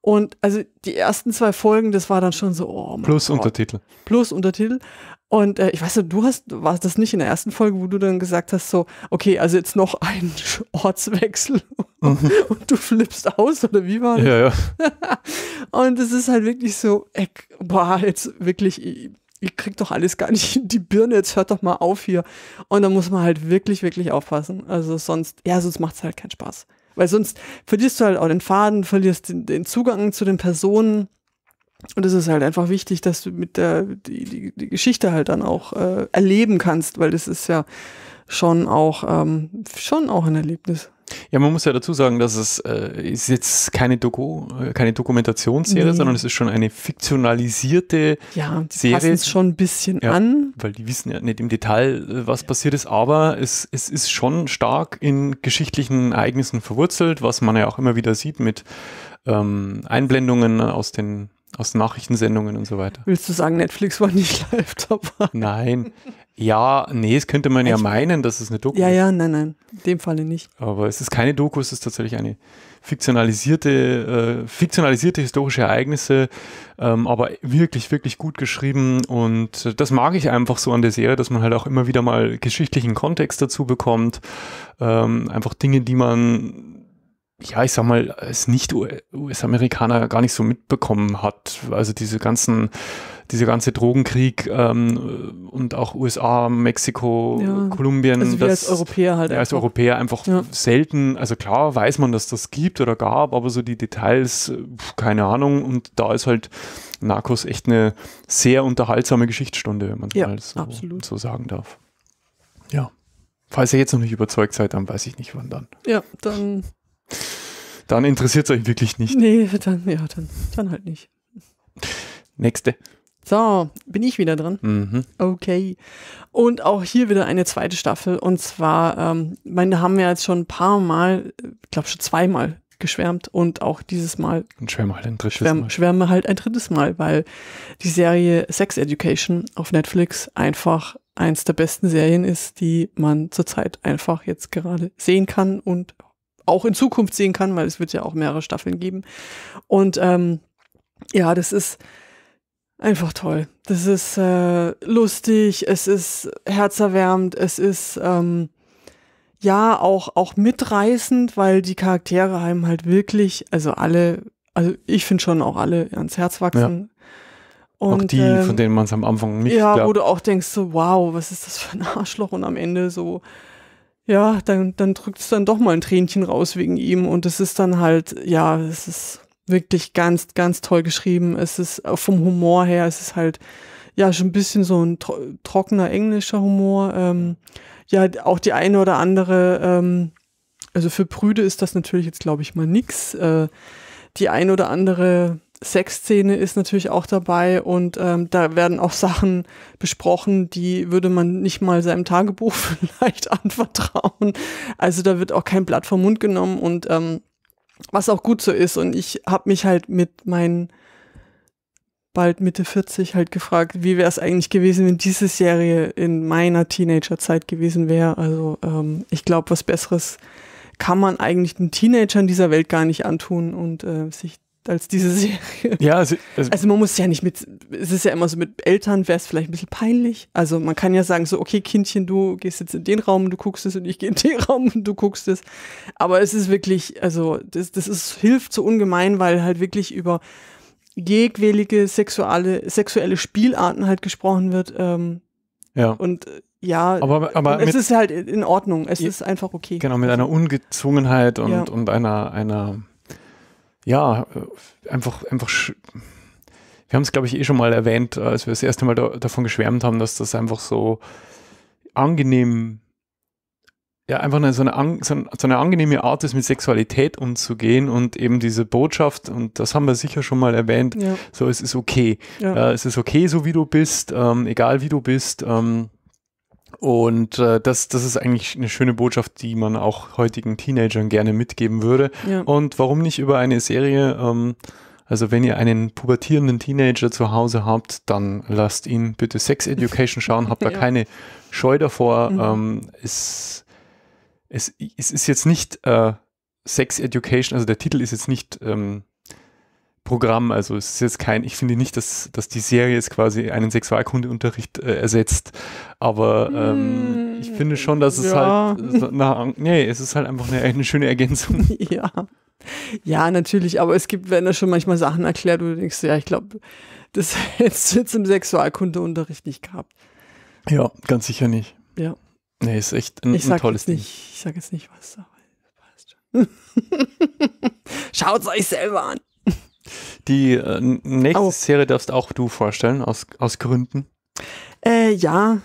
Und also die ersten zwei Folgen, das war dann schon so, oh mein Plus Gott. Untertitel. Plus Untertitel. Und äh, ich weiß nicht, du hast, war das nicht in der ersten Folge, wo du dann gesagt hast, so, okay, also jetzt noch ein [LAUGHS] Ortswechsel [LAUGHS] mhm. und du flippst aus, oder wie war das? Ja, ja. [LAUGHS] und es ist halt wirklich so, ey, boah, jetzt wirklich, ich, ich krieg doch alles gar nicht in die Birne, jetzt hört doch mal auf hier. Und da muss man halt wirklich, wirklich aufpassen. Also sonst, ja, sonst macht's halt keinen Spaß. Weil sonst verlierst du halt auch den Faden, verlierst den, den Zugang zu den Personen und es ist halt einfach wichtig, dass du mit der die, die, die Geschichte halt dann auch äh, erleben kannst, weil das ist ja schon auch ähm, schon auch ein Erlebnis. Ja, man muss ja dazu sagen, dass es äh, ist jetzt keine Doku, äh, keine Dokumentationsserie, nee. sondern es ist schon eine fiktionalisierte ja, die Serie. Ja, schon ein bisschen ja, an. Weil die wissen ja nicht im Detail, äh, was passiert ist, aber es, es ist schon stark in geschichtlichen Ereignissen verwurzelt, was man ja auch immer wieder sieht mit ähm, Einblendungen aus den aus Nachrichtensendungen und so weiter. Willst du sagen, Netflix war nicht [LAUGHS] live dabei? Nein. Ja, nee, es könnte man ja meinen, dass es eine Doku ja, ist. Ja, ja, nein, nein. In dem Falle nicht. Aber es ist keine Doku, es ist tatsächlich eine fiktionalisierte, äh, fiktionalisierte historische Ereignisse, ähm, aber wirklich, wirklich gut geschrieben. Und das mag ich einfach so an der Serie, dass man halt auch immer wieder mal geschichtlichen Kontext dazu bekommt. Ähm, einfach Dinge, die man ja, ich sag mal, als Nicht-US-Amerikaner gar nicht so mitbekommen hat. Also diese ganzen, dieser ganze Drogenkrieg ähm, und auch USA, Mexiko, ja. Kolumbien. Also wir das, als Europäer halt. Ja, als Europäer einfach ja. selten, also klar weiß man, dass das gibt oder gab, aber so die Details, keine Ahnung. Und da ist halt Narcos echt eine sehr unterhaltsame Geschichtsstunde, wenn man ja, mal so, so sagen darf. Ja. Falls ihr jetzt noch nicht überzeugt seid, dann weiß ich nicht, wann dann. Ja, dann dann interessiert es euch wirklich nicht. Nee, dann, ja, dann, dann halt nicht. Nächste. So, bin ich wieder dran. Mhm. Okay. Und auch hier wieder eine zweite Staffel. Und zwar, ähm, meine haben wir jetzt schon ein paar Mal, ich äh, glaube schon zweimal geschwärmt und auch dieses Mal. Und schwärme halt ein drittes schwärme, Mal. Schwärme halt ein drittes Mal, weil die Serie Sex Education auf Netflix einfach eins der besten Serien ist, die man zurzeit einfach jetzt gerade sehen kann und auch in Zukunft sehen kann, weil es wird ja auch mehrere Staffeln geben. Und ähm, ja, das ist einfach toll. Das ist äh, lustig, es ist herzerwärmend, es ist ähm, ja auch, auch mitreißend, weil die Charaktere einem halt wirklich, also alle, also ich finde schon auch alle ans Herz wachsen. Ja. Und, auch die, ähm, von denen man es am Anfang nicht Ja, glaubt. wo du auch denkst, so, wow, was ist das für ein Arschloch? Und am Ende so, ja, dann, dann drückt es dann doch mal ein Tränchen raus wegen ihm. Und es ist dann halt, ja, es ist wirklich ganz, ganz toll geschrieben. Es ist äh, vom Humor her, es ist halt ja schon ein bisschen so ein tro trockener englischer Humor. Ähm, ja, auch die eine oder andere, ähm, also für Brüde ist das natürlich jetzt, glaube ich, mal nix. Äh, die eine oder andere Sexszene ist natürlich auch dabei und ähm, da werden auch Sachen besprochen, die würde man nicht mal seinem Tagebuch [LAUGHS] vielleicht anvertrauen. Also da wird auch kein Blatt vom Mund genommen und ähm, was auch gut so ist. Und ich habe mich halt mit meinen bald Mitte 40 halt gefragt, wie wäre es eigentlich gewesen, wenn diese Serie in meiner Teenagerzeit gewesen wäre. Also ähm, ich glaube, was Besseres kann man eigentlich den Teenagern dieser Welt gar nicht antun und äh, sich als diese Serie. Ja, also, also, also, man muss ja nicht mit, es ist ja immer so, mit Eltern wäre es vielleicht ein bisschen peinlich. Also man kann ja sagen, so, okay, Kindchen, du gehst jetzt in den Raum, du guckst es und ich gehe in den [LAUGHS] Raum und du guckst es. Aber es ist wirklich, also das, das ist, hilft so ungemein, weil halt wirklich über jegwillige sexuelle, sexuelle Spielarten halt gesprochen wird. Ähm, ja. Und äh, ja, aber, aber es ist halt in Ordnung, es je, ist einfach okay. Genau, mit einer Ungezwungenheit und, ja. und einer, einer ja, äh, einfach, einfach, wir haben es, glaube ich, eh schon mal erwähnt, äh, als wir das erste Mal da, davon geschwärmt haben, dass das einfach so angenehm, ja, einfach eine, so, eine, so eine angenehme Art ist, mit Sexualität umzugehen und eben diese Botschaft, und das haben wir sicher schon mal erwähnt, ja. so, es ist okay. Ja. Äh, es ist okay, so wie du bist, ähm, egal wie du bist. Ähm, und äh, das, das ist eigentlich eine schöne Botschaft, die man auch heutigen Teenagern gerne mitgeben würde. Ja. Und warum nicht über eine Serie? Ähm, also wenn ihr einen pubertierenden Teenager zu Hause habt, dann lasst ihn bitte Sex Education schauen, habt da [LAUGHS] ja. keine Scheu davor. Mhm. Ähm, es, es, es ist jetzt nicht äh, Sex Education, also der Titel ist jetzt nicht ähm, Programm. Also es ist jetzt kein, ich finde nicht, dass, dass die Serie jetzt quasi einen Sexualkundeunterricht äh, ersetzt, aber ähm, hm. ich finde schon, dass es ja. halt, na, nee, es ist halt einfach eine, eine schöne Ergänzung. [LAUGHS] Ja. Ja, natürlich, aber es gibt, wenn da schon manchmal Sachen erklärt, wo du denkst, ja, ich glaube, das [LAUGHS] hättest du jetzt im Sexualkundeunterricht nicht gehabt. Ja, ganz sicher nicht. Ja. Nee, ist echt ein, ich sag ein tolles jetzt nicht, Ding. Ich sage jetzt nicht was, aber passt [LAUGHS] Schaut es euch selber an. Die äh, nächste oh. Serie darfst auch du vorstellen, aus, aus Gründen. Äh, ja,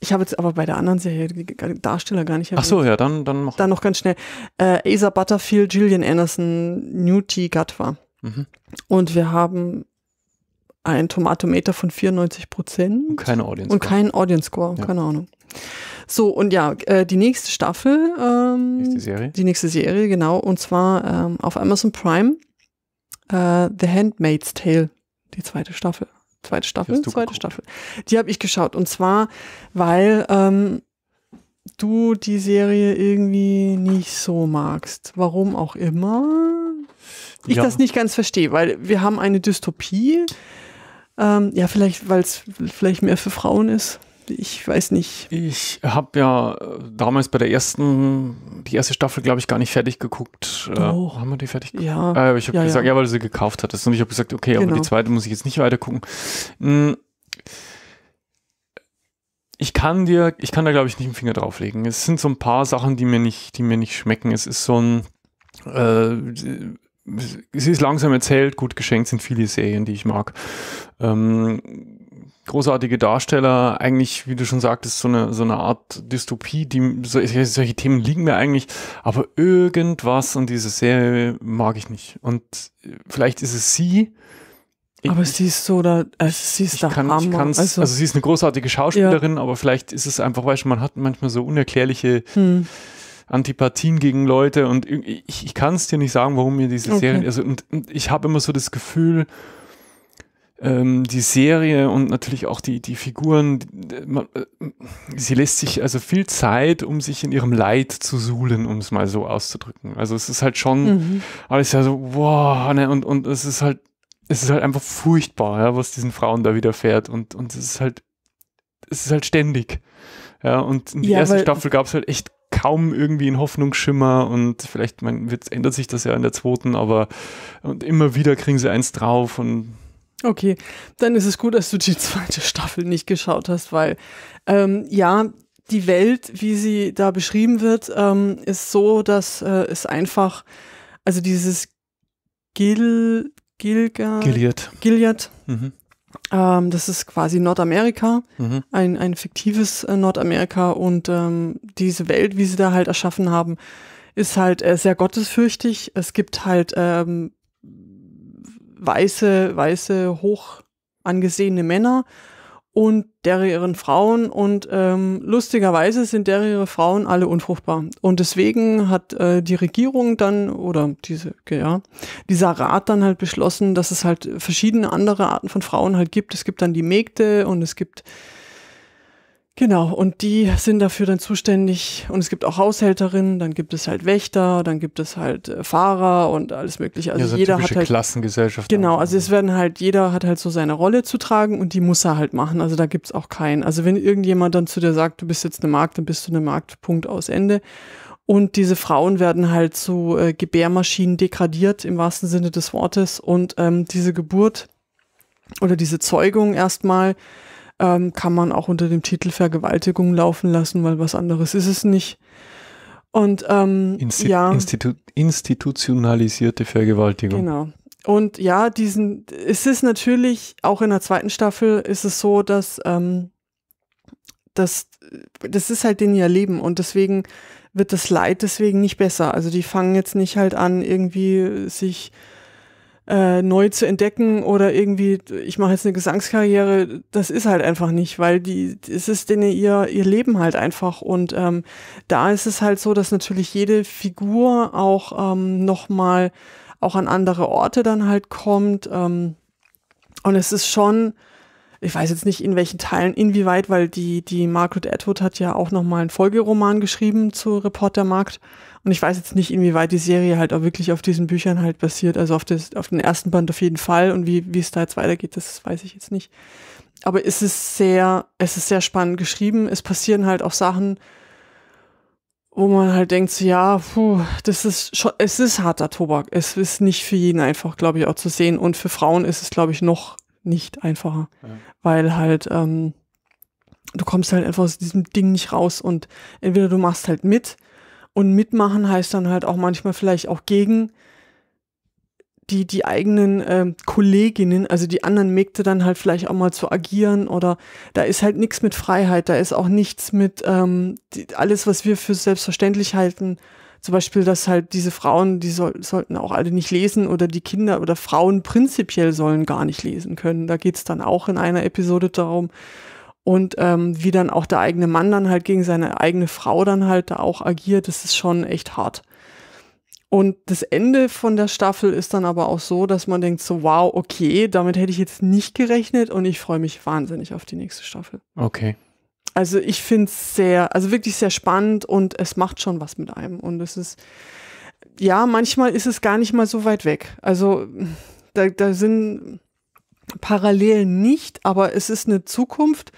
ich habe jetzt aber bei der anderen Serie die Darsteller gar nicht erwähnt. Ach so, ja, dann, dann noch. Dann noch ganz schnell. Äh, Asa Butterfield, Gillian Anderson, Newty Gatwa. Mhm. Und wir haben ein Tomatometer von 94 Prozent. Und kein Audience Score. Und keinen Audience Score, ja. keine Ahnung. So, und ja, äh, die nächste Staffel. Ähm, nächste Serie. Die nächste Serie, genau. Und zwar ähm, auf Amazon Prime äh, The Handmaid's Tale, die zweite Staffel. Zweite Staffel, zweite geguckt? Staffel. Die habe ich geschaut. Und zwar, weil ähm, du die Serie irgendwie nicht so magst. Warum auch immer. Ich ja. das nicht ganz verstehe, weil wir haben eine Dystopie. Ähm, ja, vielleicht, weil es vielleicht mehr für Frauen ist ich weiß nicht. Ich habe ja äh, damals bei der ersten, die erste Staffel, glaube ich, gar nicht fertig geguckt. Oh. Äh, haben wir die fertig geguckt? Ja. Äh, ich habe ja, gesagt, ja. ja. weil du sie gekauft hattest. Und ich habe gesagt, okay, genau. aber die genau. zweite muss ich jetzt nicht weiter gucken. Hm. Ich kann dir, ich kann da glaube ich nicht einen Finger drauflegen. Es sind so ein paar Sachen, die mir nicht, die mir nicht schmecken. Es ist so ein, äh, es ist langsam erzählt, gut geschenkt sind viele Serien, die ich mag. Ähm, großartige Darsteller, eigentlich, wie du schon sagtest, so eine, so eine Art Dystopie, die, solche, solche Themen liegen mir eigentlich, aber irgendwas an dieser Serie mag ich nicht. Und äh, vielleicht ist es sie, ich, aber sie ist so, da, also sie ist ich kann, Hammer. Ich also, also sie ist eine großartige Schauspielerin, ja. aber vielleicht ist es einfach, weißt du, man hat manchmal so unerklärliche hm. Antipathien gegen Leute und ich, ich kann es dir nicht sagen, warum mir diese okay. Serien, also und, und ich habe immer so das Gefühl, ähm, die Serie und natürlich auch die, die Figuren, man, äh, sie lässt sich also viel Zeit, um sich in ihrem Leid zu suhlen, um es mal so auszudrücken. Also es ist halt schon mhm. alles ja so, wow, ne, und, und es ist halt, es ist halt einfach furchtbar, ja, was diesen Frauen da widerfährt und, und es ist halt, es ist halt ständig. Ja, und in der ja, ersten Staffel gab es halt echt kaum irgendwie einen Hoffnungsschimmer und vielleicht man, wird, ändert sich das ja in der zweiten, aber und immer wieder kriegen sie eins drauf und Okay, dann ist es gut, dass du die [LAUGHS] zweite Staffel nicht geschaut hast, weil ähm, ja, die Welt, wie sie da beschrieben wird, ähm, ist so, dass äh, es einfach, also dieses Gil, Gilga, Gilead, Gilead mhm. ähm, das ist quasi Nordamerika, mhm. ein, ein fiktives äh, Nordamerika und ähm, diese Welt, wie sie da halt erschaffen haben, ist halt äh, sehr gottesfürchtig. Es gibt halt ähm, weiße, weiße, hoch angesehene Männer und deren Frauen. Und ähm, lustigerweise sind deren Frauen alle unfruchtbar. Und deswegen hat äh, die Regierung dann, oder diese, ja, dieser Rat dann halt beschlossen, dass es halt verschiedene andere Arten von Frauen halt gibt. Es gibt dann die Mägde und es gibt Genau, und die sind dafür dann zuständig. Und es gibt auch Haushälterinnen, dann gibt es halt Wächter, dann gibt es halt äh, Fahrer und alles mögliche. Also ja, so jeder hat halt Klassengesellschaft. Genau, also es werden halt jeder hat halt so seine Rolle zu tragen und die muss er halt machen. Also da gibt's auch keinen. Also wenn irgendjemand dann zu dir sagt, du bist jetzt eine Markt, dann bist du eine Markt. Punkt aus Ende. Und diese Frauen werden halt zu so, äh, Gebärmaschinen degradiert im wahrsten Sinne des Wortes und ähm, diese Geburt oder diese Zeugung erstmal ähm, kann man auch unter dem Titel Vergewaltigung laufen lassen, weil was anderes ist es nicht. Und ähm, Insti ja. Institu institutionalisierte Vergewaltigung. Genau. Und ja, diesen, es ist natürlich, auch in der zweiten Staffel ist es so, dass ähm, das, das ist halt den ihr Leben und deswegen wird das Leid deswegen nicht besser. Also die fangen jetzt nicht halt an, irgendwie sich äh, neu zu entdecken oder irgendwie, ich mache jetzt eine Gesangskarriere, das ist halt einfach nicht, weil die, es ist denen ihr, ihr Leben halt einfach. Und ähm, da ist es halt so, dass natürlich jede Figur auch ähm, nochmal auch an andere Orte dann halt kommt. Ähm, und es ist schon, ich weiß jetzt nicht in welchen Teilen, inwieweit, weil die, die Margaret Atwood hat ja auch nochmal einen Folgeroman geschrieben zu Reporter Markt und ich weiß jetzt nicht, inwieweit die Serie halt auch wirklich auf diesen Büchern halt basiert. Also auf, das, auf den ersten Band auf jeden Fall. Und wie, wie es da jetzt weitergeht, das weiß ich jetzt nicht. Aber es ist sehr, es ist sehr spannend geschrieben. Es passieren halt auch Sachen, wo man halt denkt, so, ja, puh, das ist schon, es ist harter Tobak. Es ist nicht für jeden einfach, glaube ich, auch zu sehen. Und für Frauen ist es, glaube ich, noch nicht einfacher. Ja. Weil halt, ähm, du kommst halt einfach aus diesem Ding nicht raus und entweder du machst halt mit und mitmachen heißt dann halt auch manchmal vielleicht auch gegen die, die eigenen äh, Kolleginnen, also die anderen Mägde dann halt vielleicht auch mal zu agieren oder da ist halt nichts mit Freiheit, da ist auch nichts mit ähm, die, alles, was wir für selbstverständlich halten. Zum Beispiel, dass halt diese Frauen, die soll, sollten auch alle nicht lesen oder die Kinder oder Frauen prinzipiell sollen gar nicht lesen können. Da geht's dann auch in einer Episode darum, und ähm, wie dann auch der eigene Mann dann halt gegen seine eigene Frau dann halt da auch agiert, das ist schon echt hart. Und das Ende von der Staffel ist dann aber auch so, dass man denkt so, wow, okay, damit hätte ich jetzt nicht gerechnet und ich freue mich wahnsinnig auf die nächste Staffel. Okay. Also ich finde es sehr, also wirklich sehr spannend und es macht schon was mit einem. Und es ist, ja, manchmal ist es gar nicht mal so weit weg. Also da, da sind Parallelen nicht, aber es ist eine Zukunft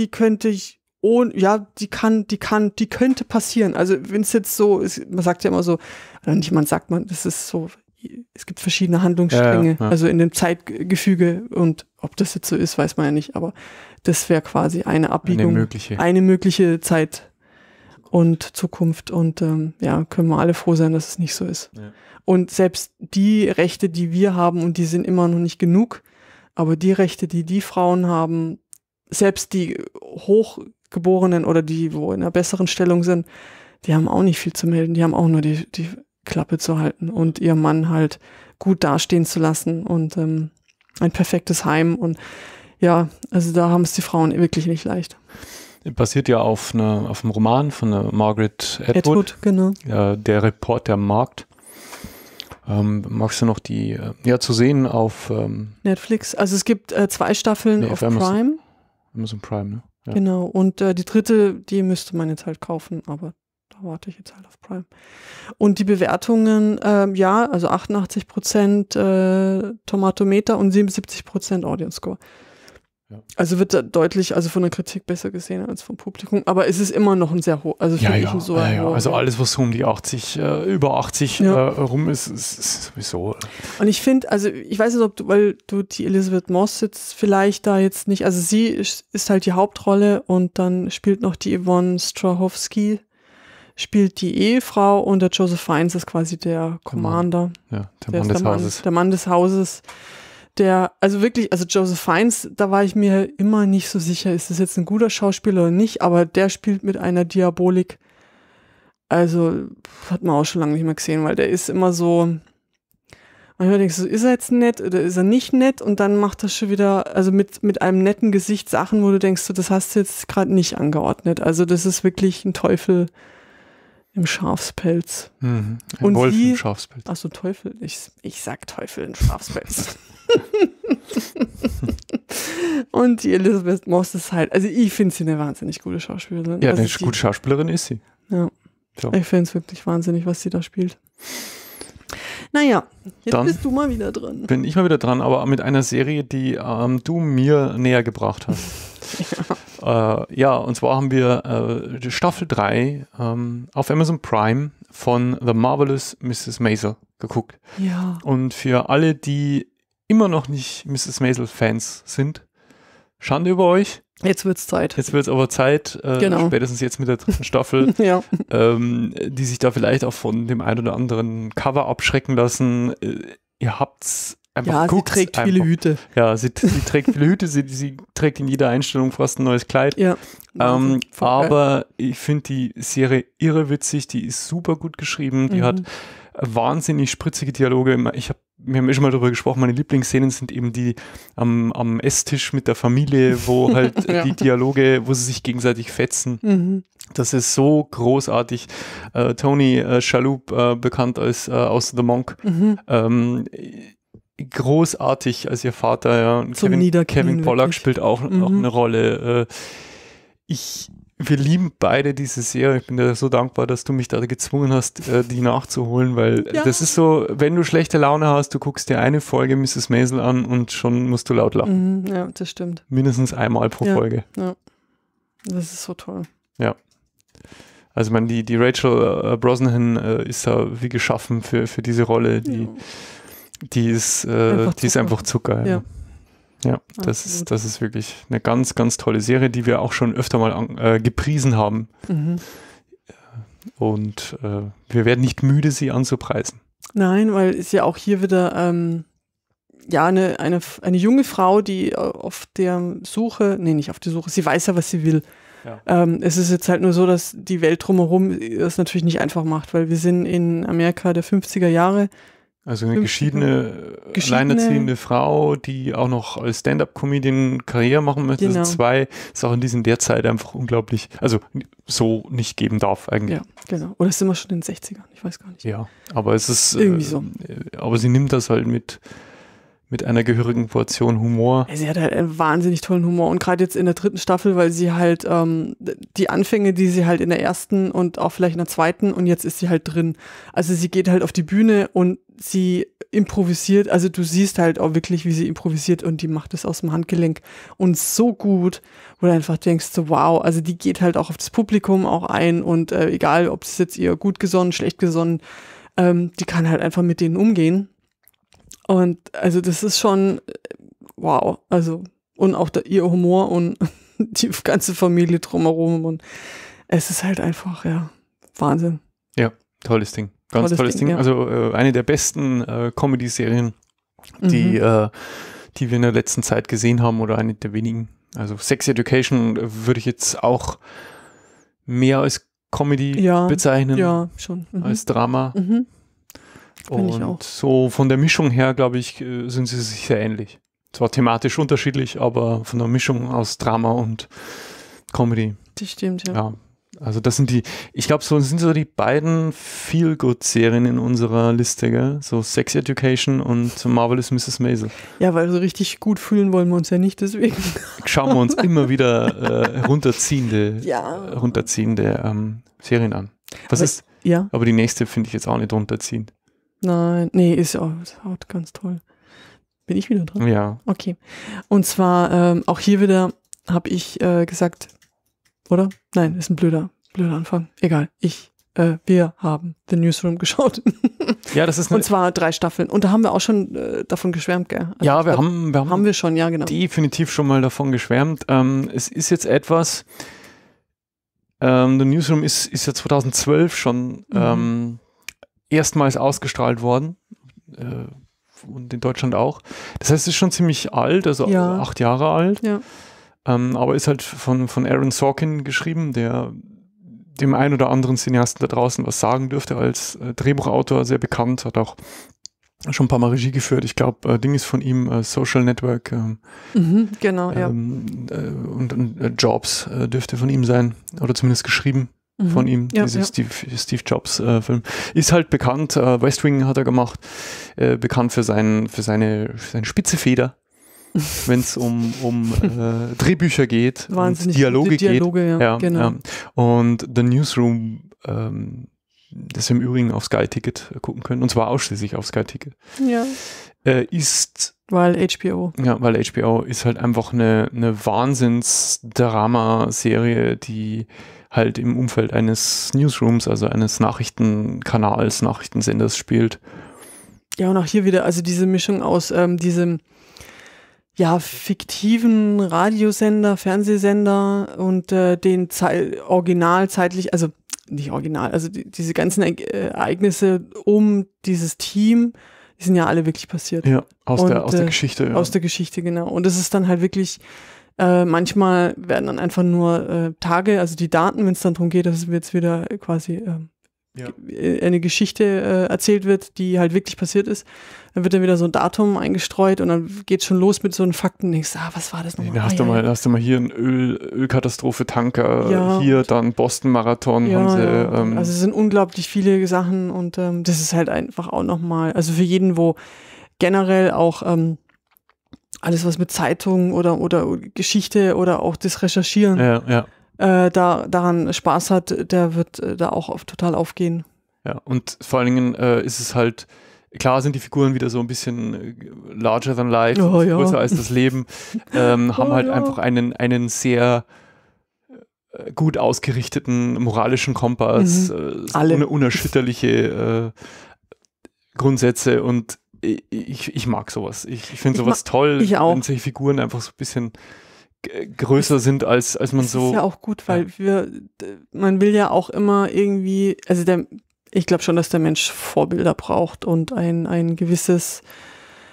die könnte ich ohne, ja, die kann, die kann, die könnte passieren. Also wenn es jetzt so ist, man sagt ja immer so, nicht man sagt man, das ist so, es gibt verschiedene Handlungsstränge, ja, ja. also in dem Zeitgefüge und ob das jetzt so ist, weiß man ja nicht, aber das wäre quasi eine Abbiegung, eine mögliche, eine mögliche Zeit und Zukunft und ähm, ja, können wir alle froh sein, dass es nicht so ist. Ja. Und selbst die Rechte, die wir haben, und die sind immer noch nicht genug, aber die Rechte, die die Frauen haben, selbst die Hochgeborenen oder die, wo in einer besseren Stellung sind, die haben auch nicht viel zu melden. Die haben auch nur die, die Klappe zu halten und ihren Mann halt gut dastehen zu lassen und ähm, ein perfektes Heim. Und ja, also da haben es die Frauen wirklich nicht leicht. Basiert ja auf, eine, auf einem Roman von Margaret Atwood. Atwood genau. Äh, der Report der Markt. Ähm, magst du noch die, äh, ja, zu sehen auf ähm, Netflix? Also es gibt äh, zwei Staffeln nee, auf, auf Prime. Amazon Prime, ne? Ja. Genau, und äh, die dritte, die müsste man jetzt halt kaufen, aber da warte ich jetzt halt auf Prime. Und die Bewertungen, ähm, ja, also 88% äh, Tomatometer und 77% Audience Score. Also wird da deutlich, also von der Kritik besser gesehen als vom Publikum, aber es ist immer noch ein sehr hoher, also ja, ja, so ja, ja. Hoch, Also alles, was um die 80, äh, über 80 äh, rum ist, ist, ist, sowieso. Äh. Und ich finde, also ich weiß nicht, ob du, weil du die Elizabeth Moss jetzt vielleicht da jetzt nicht, also sie ist, ist halt die Hauptrolle und dann spielt noch die Yvonne Strahovski, spielt die Ehefrau und der Joseph Fiennes ist quasi der Commander. Der ja, der Mann, der Mann des Hauses. Mann, der Mann des Hauses der, also wirklich, also Joseph Fiennes, da war ich mir immer nicht so sicher, ist das jetzt ein guter Schauspieler oder nicht, aber der spielt mit einer Diabolik. Also hat man auch schon lange nicht mehr gesehen, weil der ist immer so, manchmal denkst du, ist er jetzt nett oder ist er nicht nett? Und dann macht er schon wieder, also mit, mit einem netten Gesicht Sachen, wo du denkst, so, das hast du jetzt gerade nicht angeordnet. Also das ist wirklich ein Teufel im Schafspelz. Mhm, ein Und Wolf wie, im Schafspelz. Achso, Teufel. Ich, ich sag Teufel im Schafspelz. [LAUGHS] und die Elizabeth Moss ist halt, also ich finde sie eine wahnsinnig gute Schauspielerin. Ja, also eine die, gute Schauspielerin ist sie. Ja. So. Ich finde es wirklich wahnsinnig, was sie da spielt. Naja, jetzt Dann bist du mal wieder dran. Bin ich mal wieder dran, aber mit einer Serie, die ähm, du mir näher gebracht hast. ja. [LAUGHS] Äh, ja. und zwar haben wir äh, Staffel 3 ähm, auf Amazon Prime von The Marvelous Mrs. Maisel geguckt. Ja. Und für alle, die immer noch nicht Mrs. Maisel-Fans sind, Schande über euch. Jetzt wird's Zeit. Jetzt wird's aber Zeit, äh, genau. spätestens jetzt mit der dritten Staffel, [LAUGHS] ja. ähm, die sich da vielleicht auch von dem einen oder anderen Cover abschrecken lassen. Äh, ihr habt's einfach Ja, sie trägt einfach. viele Hüte. Ja, sie, sie trägt viele Hüte, sie, sie, trägt in jeder Einstellung fast ein neues Kleid. Ja. Ähm, aber ich finde die Serie irre witzig, die ist super gut geschrieben, die mhm. hat wahnsinnig spritzige Dialoge. Ich habe wir haben schon mal darüber gesprochen, meine Lieblingsszenen sind eben die am, am Esstisch mit der Familie, wo [LAUGHS] halt ja. die Dialoge, wo sie sich gegenseitig fetzen. Mhm. Das ist so großartig. Äh, Tony äh, Shalhoub, äh, bekannt als äh, aus The Monk, mhm. ähm, großartig als ihr Vater. Ja. Kevin, Kevin, Pollack spielt auch, mhm. auch eine Rolle. Äh, ich wir lieben beide diese Serie. Ich bin dir so dankbar, dass du mich da gezwungen hast, äh, die nachzuholen, weil ja. das ist so, wenn du schlechte Laune hast, du guckst dir eine Folge Mrs. Maisel an und schon musst du laut lachen. Mhm, ja, das stimmt. Mindestens einmal pro ja. Folge. Ja. Das ist so toll. Ja. Also man, die, die Rachel äh, Brosnahan äh, ist da wie geschaffen für, für diese Rolle. Die, ja. die ist, äh, die ist einfach Zucker. Ja. Ja, Absolut. Ah, das ist, das ist wirklich eine ganz, ganz tolle Serie, die wir auch schon öfter mal an, äh, gepriesen haben. Mhm. Äh, und äh, wir werden nicht müde, sie anzupreisen. Nein, weil es ja auch hier wieder ähm, ja eine, eine, eine junge Frau, die äh, auf der Suche, nee, nicht auf der Suche, sie weiß ja, was sie will. Ja. Ähm, es ist jetzt halt nur so, dass die Welt drumherum das natürlich nicht einfach macht, weil wir sind in Amerika der 50er Jahre also eine geschiedene, geschiedene, alleinerziehende Frau, die auch noch als Stand-up-Comedian Karriere machen möchte. Genau. Also zwei ist auch in der Zeit einfach unglaublich, also so nicht geben darf eigentlich. Ja, genau. Oder sind wir schon in den 60ern? Ich weiß gar nicht. Ja, aber es ist irgendwie äh, so. Aber sie nimmt das halt mit mit einer gehörigen Portion Humor. Sie hat halt einen wahnsinnig tollen Humor und gerade jetzt in der dritten Staffel, weil sie halt ähm, die Anfänge, die sie halt in der ersten und auch vielleicht in der zweiten und jetzt ist sie halt drin. Also sie geht halt auf die Bühne und sie improvisiert, also du siehst halt auch wirklich, wie sie improvisiert und die macht es aus dem Handgelenk und so gut, wo du einfach denkst, so wow, also die geht halt auch auf das Publikum auch ein und äh, egal, ob es jetzt ihr gut gesonnen, schlecht gesonnen, ähm, die kann halt einfach mit denen umgehen. Und also das ist schon äh, wow, also und auch der, ihr Humor und [LAUGHS] die ganze Familie drumherum und es ist halt einfach, ja, Wahnsinn. Ja, tolles Ding. Ganz tolles, tolles Ding. Ding. Ja. Also äh, eine der besten äh, Comedy-Serien, die, mhm. äh, die wir in der letzten Zeit gesehen haben oder eine der wenigen. Also Sex Education äh, würde ich jetzt auch mehr als Comedy ja, bezeichnen. Ja, schon. Mhm. Als Drama. Mhm. Und so von der Mischung her, glaube ich, äh, sind sie sich sehr ähnlich. Zwar thematisch unterschiedlich, aber von der Mischung aus Drama und Comedy. Das stimmt, ja. ja also das sind die, ich glaube, so sind so die beiden Feel-Good-Serien in unserer Liste, gell? So Sex Education und Marvelous Mrs. Maisel. Ja, weil so richtig gut fühlen wollen wir uns ja nicht, deswegen. Schauen wir uns [LAUGHS] immer wieder äh, herunterziehende, ja. herunterziehende ähm, Serien an. Was aber, ist? Ja. Aber die nächste finde ich jetzt auch nicht runterziehend. Nein, nee, ist auch, auch ganz toll. Bin ich wieder dran? Ja. Okay. Und zwar ähm, auch hier wieder habe ich äh, gesagt, oder? Nein, ist ein blöder, blöder Anfang. Egal. Ich, äh, wir haben The Newsroom [LAUGHS] geschaut. ja, das ist Und zwar drei Staffeln. Und da haben wir auch schon äh, davon geschwärmt, gell? Also ja, wir haben, wir haben. Haben wir schon, ja, genau. Definitiv schon mal davon geschwärmt. Ähm, es ist jetzt etwas. Ähm, The Newsroom ist, ist ja 2012 schon mhm. ähm, erstmals ausgestrahlt worden. Äh, und in Deutschland auch. Das heißt, es ist schon ziemlich alt, also ja. acht Jahre alt. Ja. Ähm, aber ist halt von, von Aaron Sorkin geschrieben, der dem einen oder anderen Cineasten da draußen was sagen dürfte, als äh, Drehbuchautor sehr bekannt, hat auch schon ein paar Mal Regie geführt. Ich glaube, äh, Ding ist von ihm, äh, Social Network. Ähm, mhm, genau, ähm, ja. Äh, und, und äh, Jobs äh, dürfte von ihm sein, oder zumindest geschrieben mhm. von ihm, ja, dieser ja. Steve, Steve Jobs-Film. Äh, ist halt bekannt, West Wing hat er gemacht, bekannt für, sein, für, seine, für seine spitze Feder. [LAUGHS] wenn es um, um äh, Drehbücher geht, Wahnsinnig Dialoge, Dialoge geht. Ja, ja, genau. ja. Und The Newsroom, ähm, das wir im Übrigen auf Sky Ticket gucken können, und zwar ausschließlich auf Sky Ticket, ja. äh, ist weil HBO. Ja, weil HBO ist halt einfach eine, eine Wahnsinns-Drama-Serie, die halt im Umfeld eines Newsrooms, also eines Nachrichtenkanals, Nachrichtensenders spielt. Ja, und auch hier wieder, also diese Mischung aus ähm, diesem ja, fiktiven Radiosender, Fernsehsender und äh, den Ze original zeitlich, also nicht original, also die, diese ganzen e Ereignisse um dieses Team, die sind ja alle wirklich passiert. Ja, aus, und, der, aus der äh, Geschichte. Ja. Aus der Geschichte, genau. Und es ist dann halt wirklich, äh, manchmal werden dann einfach nur äh, Tage, also die Daten, wenn es dann darum geht, dass wir jetzt wieder äh, quasi ähm, ja. Äh, eine Geschichte äh, erzählt wird, die halt wirklich passiert ist. Dann wird dann wieder so ein Datum eingestreut und dann geht schon los mit so einen Fakten. denkst, ah, was war das nochmal? Nee, hast, ah, du ja, mal, ja. hast du mal hier eine Öl, Ölkatastrophe, Tanker, ja. hier dann Boston-Marathon. Ja, sie, ähm, also es sind unglaublich viele Sachen und ähm, das ist halt einfach auch nochmal, also für jeden, wo generell auch ähm, alles, was mit Zeitungen oder, oder Geschichte oder auch das Recherchieren. Ja, ja äh, da, daran Spaß hat, der wird äh, da auch auf, total aufgehen. Ja, und vor allen Dingen äh, ist es halt, klar sind die Figuren wieder so ein bisschen äh, larger than life, oh, ja. größer als das Leben, [LAUGHS] ähm, oh, haben oh, halt ja. einfach einen, einen sehr äh, gut ausgerichteten moralischen Kompass, mhm. Äh, Alle. unerschütterliche Grundsätze und ich, ich mag sowas. Ich, ich finde sowas ich toll, ich auch. wenn solche Figuren einfach so ein bisschen größer sind, als, als man das so. Das ist ja auch gut, weil ja. wir, man will ja auch immer irgendwie, also der, ich glaube schon, dass der Mensch Vorbilder braucht und ein, ein gewisses,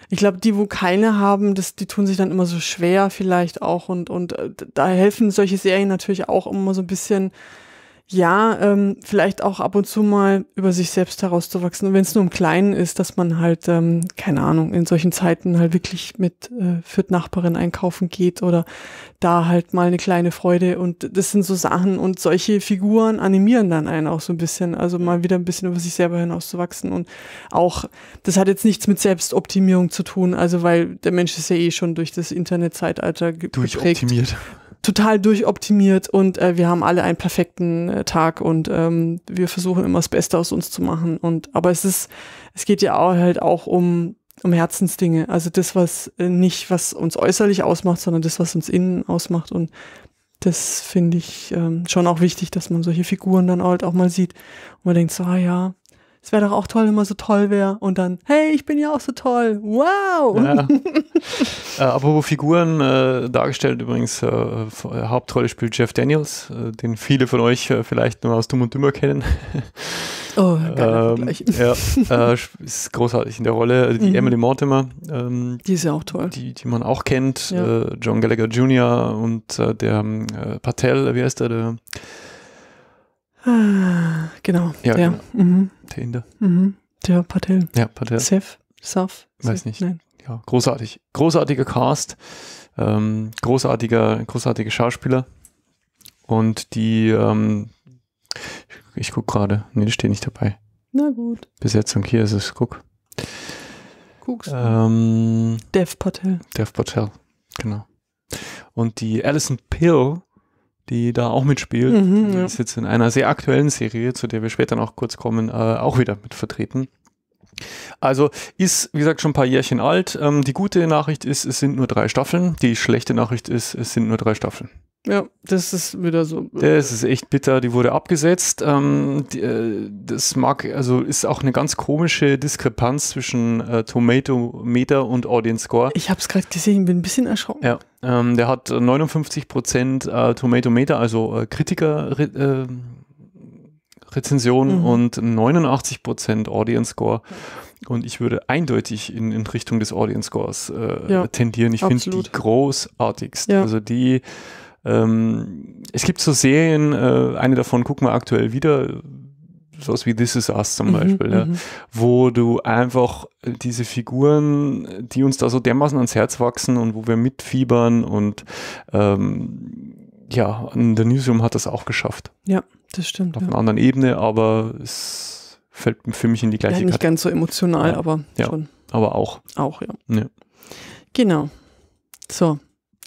ich glaube, die, wo keine haben, das, die tun sich dann immer so schwer vielleicht auch und, und äh, da helfen solche Serien natürlich auch immer so ein bisschen, ja, ähm, vielleicht auch ab und zu mal über sich selbst herauszuwachsen. Und wenn es nur im Kleinen ist, dass man halt, ähm, keine Ahnung, in solchen Zeiten halt wirklich mit äh, für die Nachbarin einkaufen geht oder da halt mal eine kleine Freude. Und das sind so Sachen und solche Figuren animieren dann einen auch so ein bisschen. Also mal wieder ein bisschen über sich selber hinauszuwachsen. Und auch, das hat jetzt nichts mit Selbstoptimierung zu tun, also weil der Mensch ist ja eh schon durch das Internetzeitalter geprägt. Durchoptimiert total durchoptimiert und äh, wir haben alle einen perfekten äh, Tag und ähm, wir versuchen immer das Beste aus uns zu machen. Und aber es ist, es geht ja auch, halt auch um um Herzensdinge. Also das, was äh, nicht, was uns äußerlich ausmacht, sondern das, was uns innen ausmacht. Und das finde ich ähm, schon auch wichtig, dass man solche Figuren dann halt auch mal sieht und man denkt so, ah ja, es wäre doch auch toll, wenn man so toll wäre. Und dann, hey, ich bin ja auch so toll. Wow! Ja. [LAUGHS] äh, apropos Figuren, äh, dargestellt übrigens, äh, äh, Hauptrolle spielt Jeff Daniels, äh, den viele von euch äh, vielleicht nur aus Dumm und Dümmer kennen. oh, geiler [LAUGHS] ähm, Ja, äh, ist großartig in der Rolle. Die mhm. Emily Mortimer. Ähm, die ist ja auch toll. Die, die man auch kennt. Ja. John Gallagher Jr. und der Patel, wie heißt der? der Ah, genau. Ja, der, genau. Mhm. der Inder. Mhm. Der Patel. Ja, Patel. Sef, Saf. Weiß nicht. Nein. Ja, großartig. Großartiger Cast. Ähm, großartiger, großartige Schauspieler. Und die, ähm, ich, ich gucke gerade. Nee, die stehen nicht dabei. Na gut. Besetzung, hier ist es, guck. Guckst ähm, Dev Patel. Dev Patel, genau. Und die Alison Pill die da auch mitspielt. Mhm, die ja. ist jetzt in einer sehr aktuellen Serie, zu der wir später noch kurz kommen, äh, auch wieder mit vertreten. Also ist, wie gesagt, schon ein paar Jährchen alt. Ähm, die gute Nachricht ist, es sind nur drei Staffeln. Die schlechte Nachricht ist, es sind nur drei Staffeln. Ja, das ist wieder so. Äh, das ist echt bitter. Die wurde abgesetzt. Ähm, die, äh, das mag, also ist auch eine ganz komische Diskrepanz zwischen äh, Tomato Meter und Audience Score. Ich habe es gerade gesehen, bin ein bisschen erschrocken. Ja, ähm, der hat 59 äh, äh, Tomato Meter, also äh, Kritiker. Re äh, Rezension mhm. und 89 Audience Score. Und ich würde eindeutig in, in Richtung des Audience Scores ja, tendieren. Ich finde die großartigst. Ja. Also die ähm, es gibt so Serien, äh, eine davon gucken wir aktuell wieder, sowas wie This Is Us zum mhm, Beispiel, ja, mhm. wo du einfach diese Figuren, die uns da so dermaßen ans Herz wachsen und wo wir mitfiebern und ähm, ja, der Newsroom hat das auch geschafft. Ja, das stimmt. Auf ja. einer anderen Ebene, aber es fällt für mich in die gleiche ja, Nicht Karte. ganz so emotional, ja. aber schon. Aber auch. Auch, ja. Genau. So,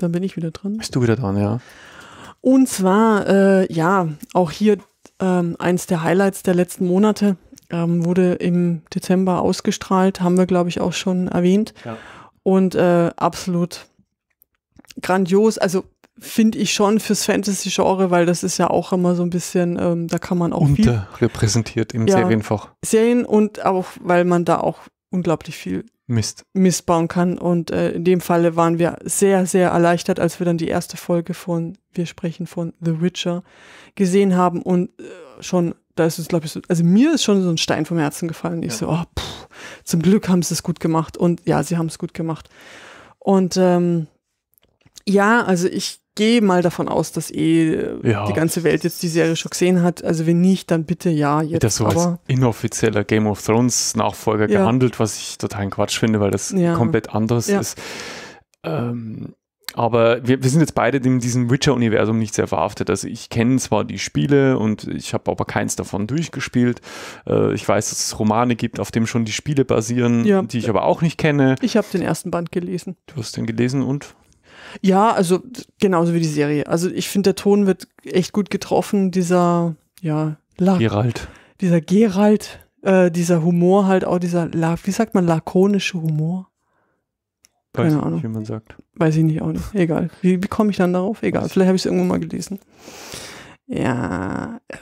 dann bin ich wieder dran. Bist du wieder dran, ja. Und zwar, äh, ja, auch hier ähm, eins der Highlights der letzten Monate ähm, wurde im Dezember ausgestrahlt, haben wir, glaube ich, auch schon erwähnt. Ja. Und äh, absolut grandios, also finde ich schon fürs Fantasy-Genre, weil das ist ja auch immer so ein bisschen, ähm, da kann man auch unterrepräsentiert im ja, Serienfach. Serien und auch, weil man da auch unglaublich viel Mist. Mist bauen kann. Und äh, in dem Falle waren wir sehr, sehr erleichtert, als wir dann die erste Folge von Wir sprechen von The Witcher gesehen haben und äh, schon, da ist es, glaube ich, so, also mir ist schon so ein Stein vom Herzen gefallen. Ich ja. so, oh, pff, zum Glück haben sie es gut gemacht. Und ja, sie haben es gut gemacht. Und ähm, ja, also ich gehe mal davon aus, dass eh ja. die ganze Welt jetzt die Serie schon gesehen hat. Also wenn nicht, dann bitte ja jetzt. Das so aber als inoffizieller Game of Thrones Nachfolger ja. gehandelt, was ich totalen Quatsch finde, weil das ja. komplett anders ist. Ähm, aber wir, wir, sind jetzt beide in diesem Witcher-Universum nicht sehr verhaftet. Also ich kenne zwar die Spiele und ich habe aber keins davon durchgespielt. Äh, ich weiß, dass es Romane gibt, auf dem schon die Spiele basieren, die ich aber auch nicht kenne. Ich habe den ersten Band gelesen. Du hast den gelesen und? Ja, also genauso wie die Serie. Also ich finde, der Ton wird echt gut getroffen. Dieser, ja, La Geralt. Dieser Gerald, äh, dieser Humor halt auch, dieser, wie sagt man, lakonische Humor? Keine Weiß Ahnung. nicht, wie man sagt. Weiß ich nicht auch nicht. Egal. Wie, wie komme ich dann darauf? Egal. Vielleicht habe ich es irgendwo mal gelesen. Ja, Ja, äh,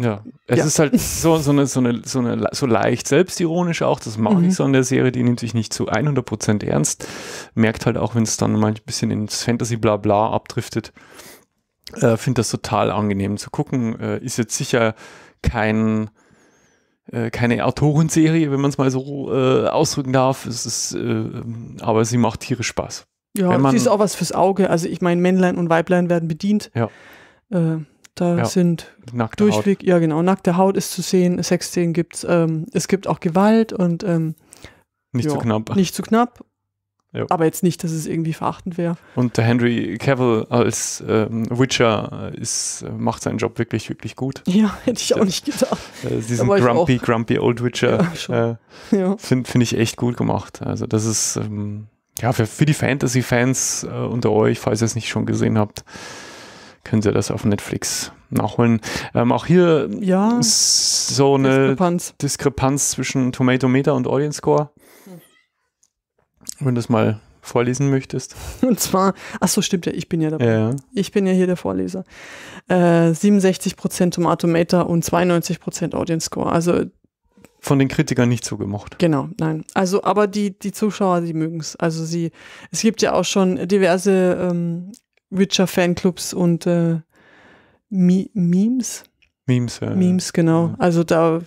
ja, es ja. ist halt so, so, eine, so, eine, so, eine, so leicht selbstironisch auch, das mache mhm. ich so an der Serie, die nimmt sich nicht zu 100% ernst, merkt halt auch, wenn es dann mal ein bisschen ins Fantasy-Blabla abdriftet, äh, finde das total angenehm zu gucken, äh, ist jetzt sicher kein, äh, keine Autorenserie, wenn man es mal so äh, ausdrücken darf, es ist, äh, aber sie macht tierisch Spaß. Ja, man, sie ist auch was fürs Auge, also ich meine, Männlein und Weiblein werden bedient. Ja äh, da ja, sind durchweg, Haut. ja genau, nackte Haut ist zu sehen, Sexszenen gibt es. Ähm, es gibt auch Gewalt und ähm, nicht ja, zu knapp. Nicht zu knapp. Jo. Aber jetzt nicht, dass es irgendwie verachtend wäre. Und der Henry Cavill als ähm, Witcher ist, macht seinen Job wirklich, wirklich gut. Ja, [LAUGHS] hätte ich auch nicht gedacht. Äh, diesen grumpy, grumpy Old Witcher ja, äh, ja. finde find ich echt gut gemacht. Also das ist, ähm, ja, für, für die Fantasy-Fans äh, unter euch, falls ihr es nicht schon gesehen habt, können Sie das auf Netflix nachholen. Ähm, auch hier ja, so eine Diskrepanz. Diskrepanz zwischen Meter und Audience Score. Wenn du das mal vorlesen möchtest. [LAUGHS] Und zwar, ach so, stimmt ja, ich bin ja dabei. Ja. Ich bin ja hier der Vorleser. Äh, 67% Meter und 92% Audience Score. Also von den Kritikern nicht so gemocht. Genau, nein. Also, aber die, die Zuschauer, die mögen es. Also sie, es gibt ja auch schon diverse ähm, Witcher Fanclubs und äh, Memes. Memes, ja. Memes, genau. Ja. Also da,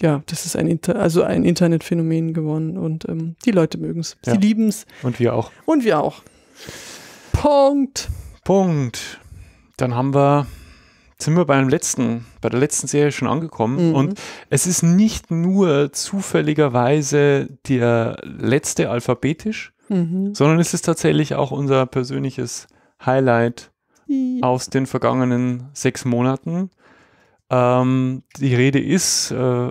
ja, das ist ein, Inter also ein Internetphänomen geworden und ähm, die Leute mögen es. Ja. Sie lieben es. Und wir auch. Und wir auch. Punkt. Punkt. Dann haben wir, sind wir bei letzten, bei der letzten Serie schon angekommen. Mhm. Und es ist nicht nur zufälligerweise der letzte alphabetisch, mhm. sondern es ist tatsächlich auch unser persönliches Highlight aus den vergangenen sechs Monaten. Ähm, die Rede ist, äh,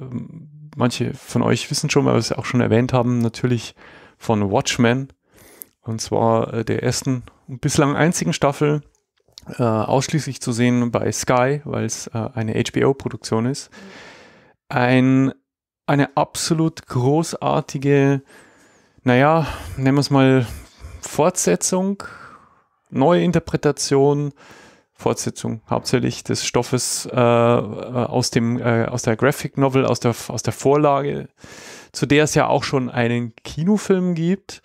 manche von euch wissen schon, weil wir es auch schon erwähnt haben, natürlich von Watchmen. Und zwar äh, der ersten und bislang einzigen Staffel, äh, ausschließlich zu sehen bei Sky, weil es äh, eine HBO-Produktion ist. Ein, eine absolut großartige, naja, nennen wir es mal Fortsetzung neue Interpretation, Fortsetzung hauptsächlich des Stoffes äh, äh, aus, dem, äh, aus der Graphic Novel, aus der, aus der Vorlage, zu der es ja auch schon einen Kinofilm gibt,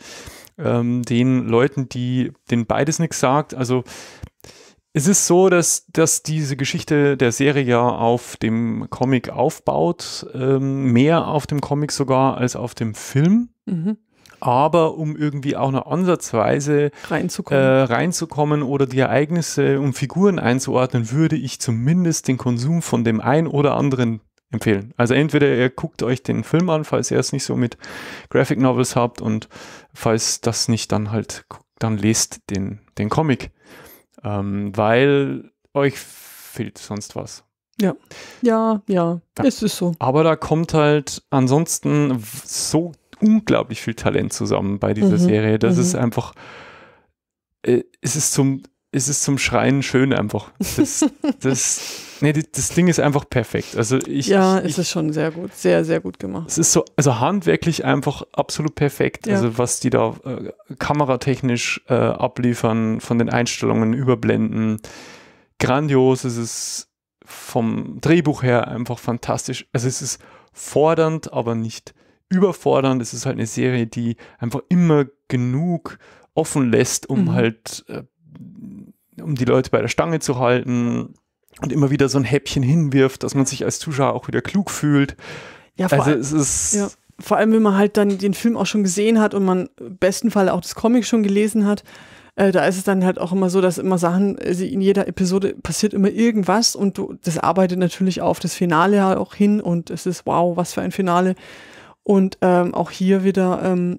ähm, den Leuten, die denen beides nichts sagt. Also es ist so, dass, dass diese Geschichte der Serie ja auf dem Comic aufbaut, ähm, mehr auf dem Comic sogar als auf dem Film. Mhm aber um irgendwie auch noch ansatzweise reinzukommen. Äh, reinzukommen oder die Ereignisse und Figuren einzuordnen, würde ich zumindest den Konsum von dem einen oder anderen empfehlen. Also entweder ihr guckt euch den Film an, falls ihr es nicht so mit Graphic Novels habt und falls das nicht, dann halt, dann lest den, den Comic, ähm, weil euch fehlt sonst was. Ja. ja, ja, ja, es ist so. Aber da kommt halt ansonsten so unglaublich viel Talent zusammen bei dieser mhm. Serie. Das mhm. ist einfach, äh, es ist zum, es ist zum Schreien schön einfach. Das, [LAUGHS] das, nee, das Ding ist einfach perfekt. Also ich, ja, ich, es ist schon sehr gut, sehr, sehr gut gemacht. Es ist so, also handwerklich einfach absolut perfekt. Ja. Also was die da äh, kameratechnisch äh, abliefern, von den Einstellungen, Überblenden, grandios. Es ist vom Drehbuch her einfach fantastisch. Also es ist fordernd, aber nicht überfordernd. Es ist halt eine Serie, die einfach immer genug offen lässt, um mhm. halt, äh, um die Leute bei der Stange zu halten und immer wieder so ein Häppchen hinwirft, dass man sich als Zuschauer auch wieder klug fühlt. Ja, vor also allem, es ist. Ja. Vor allem, wenn man halt dann den Film auch schon gesehen hat und man im besten Fall auch das Comic schon gelesen hat, äh, da ist es dann halt auch immer so, dass immer Sachen, also in jeder Episode passiert immer irgendwas und du, das arbeitet natürlich auf das Finale auch hin und es ist wow, was für ein Finale. Und ähm, auch hier wieder, ähm,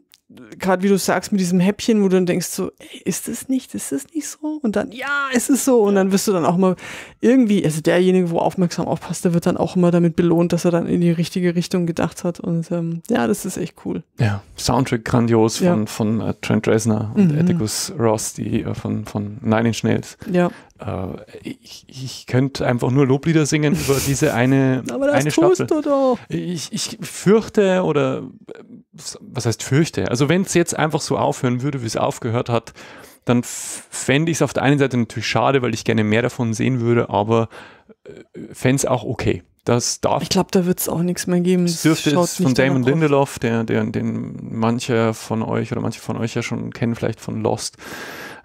gerade wie du sagst, mit diesem Häppchen, wo du dann denkst, so, ey, ist das nicht, ist das nicht so? Und dann, ja, es ist so. Und dann wirst du dann auch mal irgendwie, also derjenige, wo aufmerksam aufpasst, der wird dann auch immer damit belohnt, dass er dann in die richtige Richtung gedacht hat. Und ähm, ja, das ist echt cool. Ja, Soundtrack grandios von, ja. von, von uh, äh, Trent Reznor und mhm. Atticus Ross, die uh, von, von Nine Inch Nails. Ja. Äh, ich, ich, könnte einfach nur Loblieder singen [LAUGHS] über diese eine Aber das eine tust Staffel. du doch. Ich, ich, fürchte oder äh, was heißt fürchte? Also wenn es jetzt einfach so aufhören würde, wie es aufgehört hat, dann fände ich es auf der einen Seite natürlich schade, weil ich gerne mehr davon sehen würde, aber äh, fände es auch okay. Das darf. Ich glaube, da wird es auch nichts mehr geben. Das dürfte es von Damon Lindelof, der, der, den manche von euch oder manche von euch ja schon kennen, vielleicht von Lost,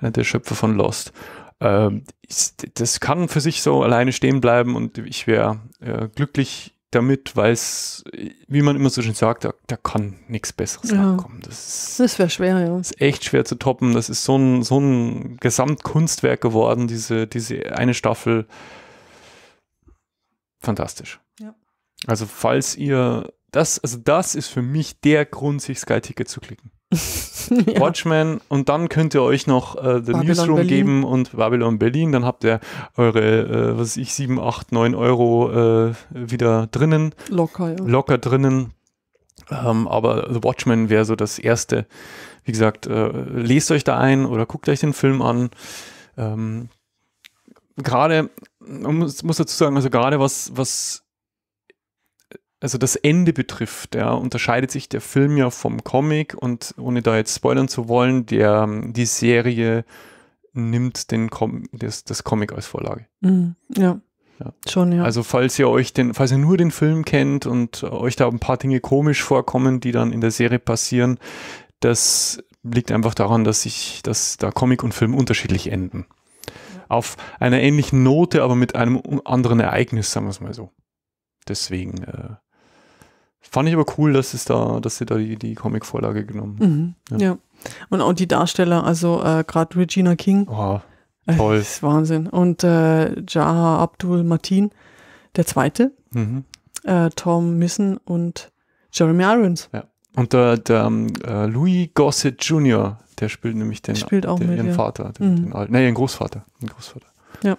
der Schöpfer von Lost ähm, ich, das kann für sich so alleine stehen bleiben und ich wäre äh, glücklich damit, weil es, äh, wie man immer so schön sagt, da, da kann nichts Besseres ja. rankommen. Das, das wäre schwer, ja. ist echt schwer zu toppen. Das ist so ein, so ein Gesamtkunstwerk geworden, diese, diese eine Staffel. Fantastisch. Ja. Also, falls ihr das, also das ist für mich der Grund, sich Sky-Ticket zu klicken. [LAUGHS] ja. Watchmen und dann könnt ihr euch noch äh, The Babylon Newsroom Berlin. geben und Babylon Berlin, dann habt ihr eure, äh, was weiß ich, 7, 8, 9 Euro äh, wieder drinnen. Locker, ja. Locker drinnen. Ähm, aber The Watchmen wäre so das Erste. Wie gesagt, äh, lest euch da ein oder guckt euch den Film an. Ähm, gerade, man muss, muss dazu sagen, also gerade was, was also das Ende betrifft, ja, unterscheidet sich der Film ja vom Comic und ohne da jetzt spoilern zu wollen, der, die Serie nimmt den Com das, das Comic als Vorlage. Mhm, ja. ja. Schon, ja. Also falls ihr euch den, falls ihr nur den Film kennt und euch da ein paar Dinge komisch vorkommen, die dann in der Serie passieren, das liegt einfach daran, dass sich, dass da Comic und Film unterschiedlich enden. Auf einer ähnlichen Note, aber mit einem anderen Ereignis, sagen wir es mal so. Deswegen äh, Fand ich aber cool, dass es da, dass sie da die, die Comic-Vorlage genommen mhm. ja. ja. Und auch die Darsteller, also äh, gerade Regina King. Oh, äh, toll. Äh, das ist Wahnsinn. Und äh, Jaha Abdul Martin, der zweite, mhm. äh, Tom Missen und Jeremy Irons. Ja. Und der, der ähm, äh, Louis Gossett Jr., der spielt nämlich den, spielt auch den, mit, ihren ja. Vater, den, mhm. den alten, nee, ihren Großvater, den Großvater. Ja.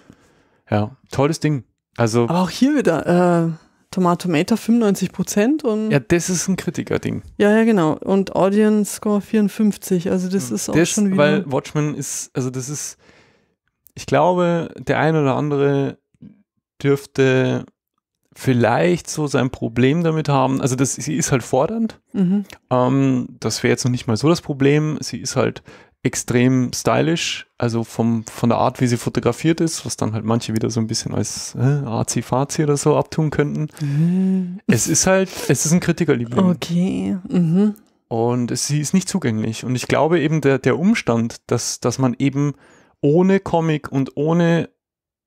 Ja, tolles Ding. Also. Aber auch hier wieder, äh, Tomatometer 95 Prozent und. Ja, das ist ein Kritiker-Ding. Ja, ja, genau. Und Audience Score 54. Also, das hm. ist das, auch schon wieder. Weil Watchmen ist, also, das ist, ich glaube, der ein oder andere dürfte vielleicht so sein Problem damit haben. Also, das, sie ist halt fordernd. Mhm. Ähm, das wäre jetzt noch nicht mal so das Problem. Sie ist halt extrem stylisch, also vom, von der Art, wie sie fotografiert ist, was dann halt manche wieder so ein bisschen als äh, Azi-Fazi oder so abtun könnten. Mhm. Es ist halt, es ist ein Kritikerliebling. Okay. Mhm. Und es, sie ist nicht zugänglich. Und ich glaube eben, der, der Umstand, dass, dass man eben ohne Comic und ohne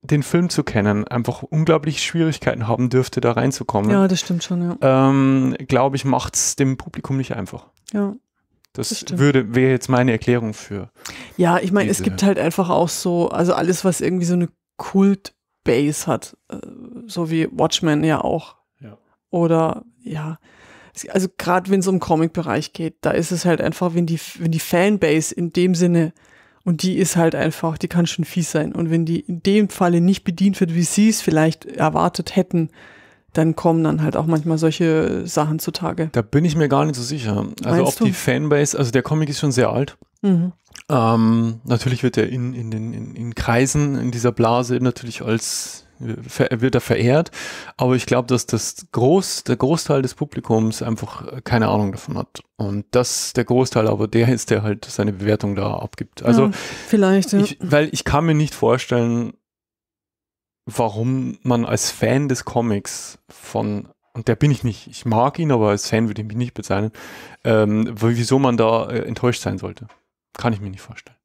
den Film zu kennen, einfach unglaublich Schwierigkeiten haben dürfte, da reinzukommen. Ja, das stimmt schon, ja. Ähm, glaube ich, macht es dem Publikum nicht einfach. Ja. Das Bestimmt. würde wäre jetzt meine Erklärung für. Ja, ich meine, es gibt halt einfach auch so, also alles, was irgendwie so eine Kult-Base hat, äh, so wie Watchmen ja auch. Ja. Oder ja, also gerade wenn es um Comic-Bereich geht, da ist es halt einfach, wenn die, wenn die Fanbase in dem Sinne, und die ist halt einfach, die kann schon fies sein. Und wenn die in dem Falle nicht bedient wird, wie sie es vielleicht erwartet hätten, dann kommen dann halt auch manchmal solche Sachen zutage. Da bin ich mir gar nicht so sicher. Also Meinst ob du? die Fanbase, also der Comic ist schon sehr alt. Mhm. Ähm, natürlich wird er in, in den in, in Kreisen, in dieser Blase natürlich als wird er verehrt, aber ich glaube, dass das Groß, der Großteil des Publikums einfach keine Ahnung davon hat. Und das der Großteil aber der ist, der halt seine Bewertung da abgibt. Also ja, vielleicht. Ja. Ich, weil ich kann mir nicht vorstellen, warum man als Fan des Comics von, und der bin ich nicht, ich mag ihn, aber als Fan würde ich mich nicht bezeichnen, ähm, wieso man da äh, enttäuscht sein sollte. Kann ich mir nicht vorstellen.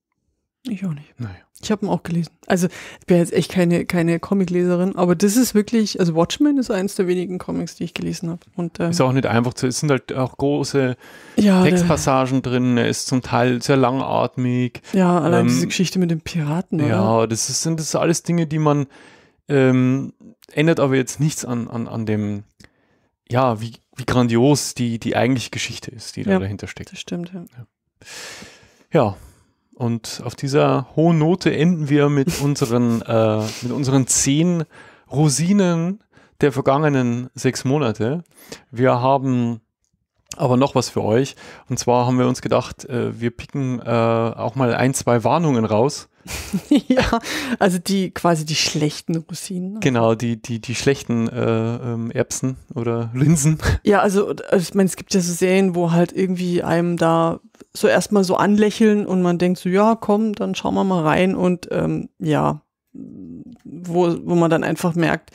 Ich auch nicht. Naja. Ich habe ihn auch gelesen. Also, ich bin jetzt echt keine, keine Comicleserin, aber das ist wirklich, also Watchmen ist eins der wenigen Comics, die ich gelesen habe. Ähm, ist auch nicht einfach zu, es sind halt auch große ja, Textpassagen der, drin, ist zum Teil sehr langatmig. Ja, allein ähm, diese Geschichte mit dem Piraten, oder? Ja, das ist, sind das alles Dinge, die man, ähm, ändert aber jetzt nichts an, an, an dem, ja, wie, wie grandios die, die eigentliche Geschichte ist, die da ja, dahinter steckt. Das stimmt, ja. ja. und auf dieser hohen Note enden wir mit [LAUGHS] unseren, äh, mit unseren zehn Rosinen der vergangenen sechs Monate. Wir haben aber noch was für euch. Und zwar haben wir uns gedacht, äh, wir picken äh, auch mal ein, zwei Warnungen raus, [LAUGHS] ja, also die quasi die schlechten Rosinen. Ne? Genau, die, die, die schlechten äh, ähm, Erbsen oder Linsen. Ja, also, also ich meine, es gibt ja so Serien, wo halt irgendwie einem da so erstmal so anlächeln und man denkt so, ja, komm, dann schauen wir mal rein und ähm, ja, wo, wo man dann einfach merkt,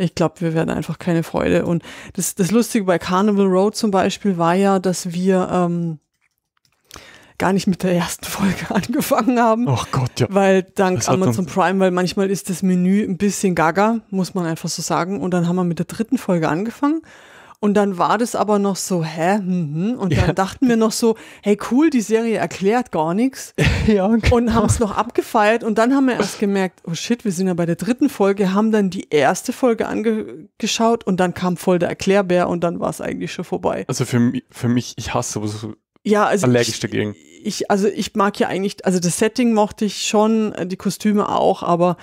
ich glaube, wir werden einfach keine Freude. Und das, das Lustige bei Carnival Road zum Beispiel war ja, dass wir ähm, gar nicht mit der ersten Folge [LAUGHS] angefangen haben. Ach Gott, ja. Weil dank Amazon Prime, weil manchmal ist das Menü ein bisschen gaga, muss man einfach so sagen. Und dann haben wir mit der dritten Folge angefangen. Und dann war das aber noch so, hä? Mhm. Und dann ja. dachten wir noch so, hey cool, die Serie erklärt gar nichts. [LAUGHS] ja, genau. Und haben es noch abgefeiert. Und dann haben wir erst gemerkt, oh shit, wir sind ja bei der dritten Folge, haben dann die erste Folge angeschaut und dann kam voll der Erklärbär und dann war es eigentlich schon vorbei. Also für, für mich, ich hasse sowas. Ja, also allergisch ich, dagegen ich, also ich mag ja eigentlich, also das Setting mochte ich schon, äh, die Kostüme auch, aber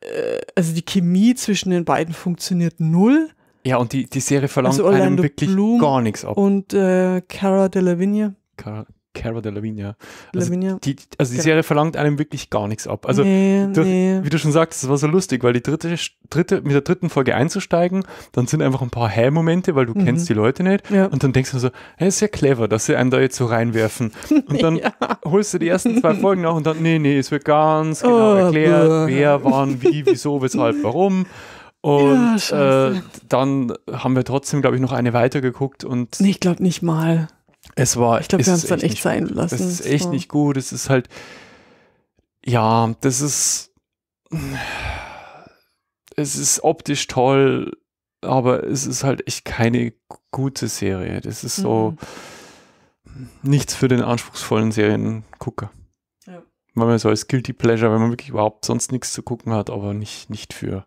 äh, also die Chemie zwischen den beiden funktioniert null. Ja, und die, die Serie verlangt also einem wirklich Bloom gar nichts ab. Und äh, Cara Delevingne. Cara, Cara Delevingne, ja. Also, Lavinia. Die, also die genau. Serie verlangt einem wirklich gar nichts ab. Also nee, das, nee. wie du schon sagst, es war so lustig, weil die dritte, dritte, mit der dritten Folge einzusteigen, dann sind einfach ein paar Hä-Momente, weil du mhm. kennst die Leute nicht. Ja. Und dann denkst du so, hey, ist ja clever, dass sie einen da jetzt so reinwerfen. Und dann [LAUGHS] ja. holst du die ersten zwei Folgen nach und dann, nee, nee, es wird ganz genau oh, erklärt, buh. wer, wann, wie, wieso, weshalb, warum. Und ja, äh, dann haben wir trotzdem, glaube ich, noch eine weitergeguckt und. Nee, ich glaube nicht mal. Es war. Ich glaube, wir haben es dann echt nicht, sein lassen. Es ist echt so. nicht gut. Es ist halt. Ja, das ist. Es ist optisch toll, aber es ist halt echt keine gute Serie. Das ist so mhm. nichts für den anspruchsvollen Seriengucker. Ja. man so als Guilty Pleasure, wenn man wirklich überhaupt sonst nichts zu gucken hat, aber nicht, nicht für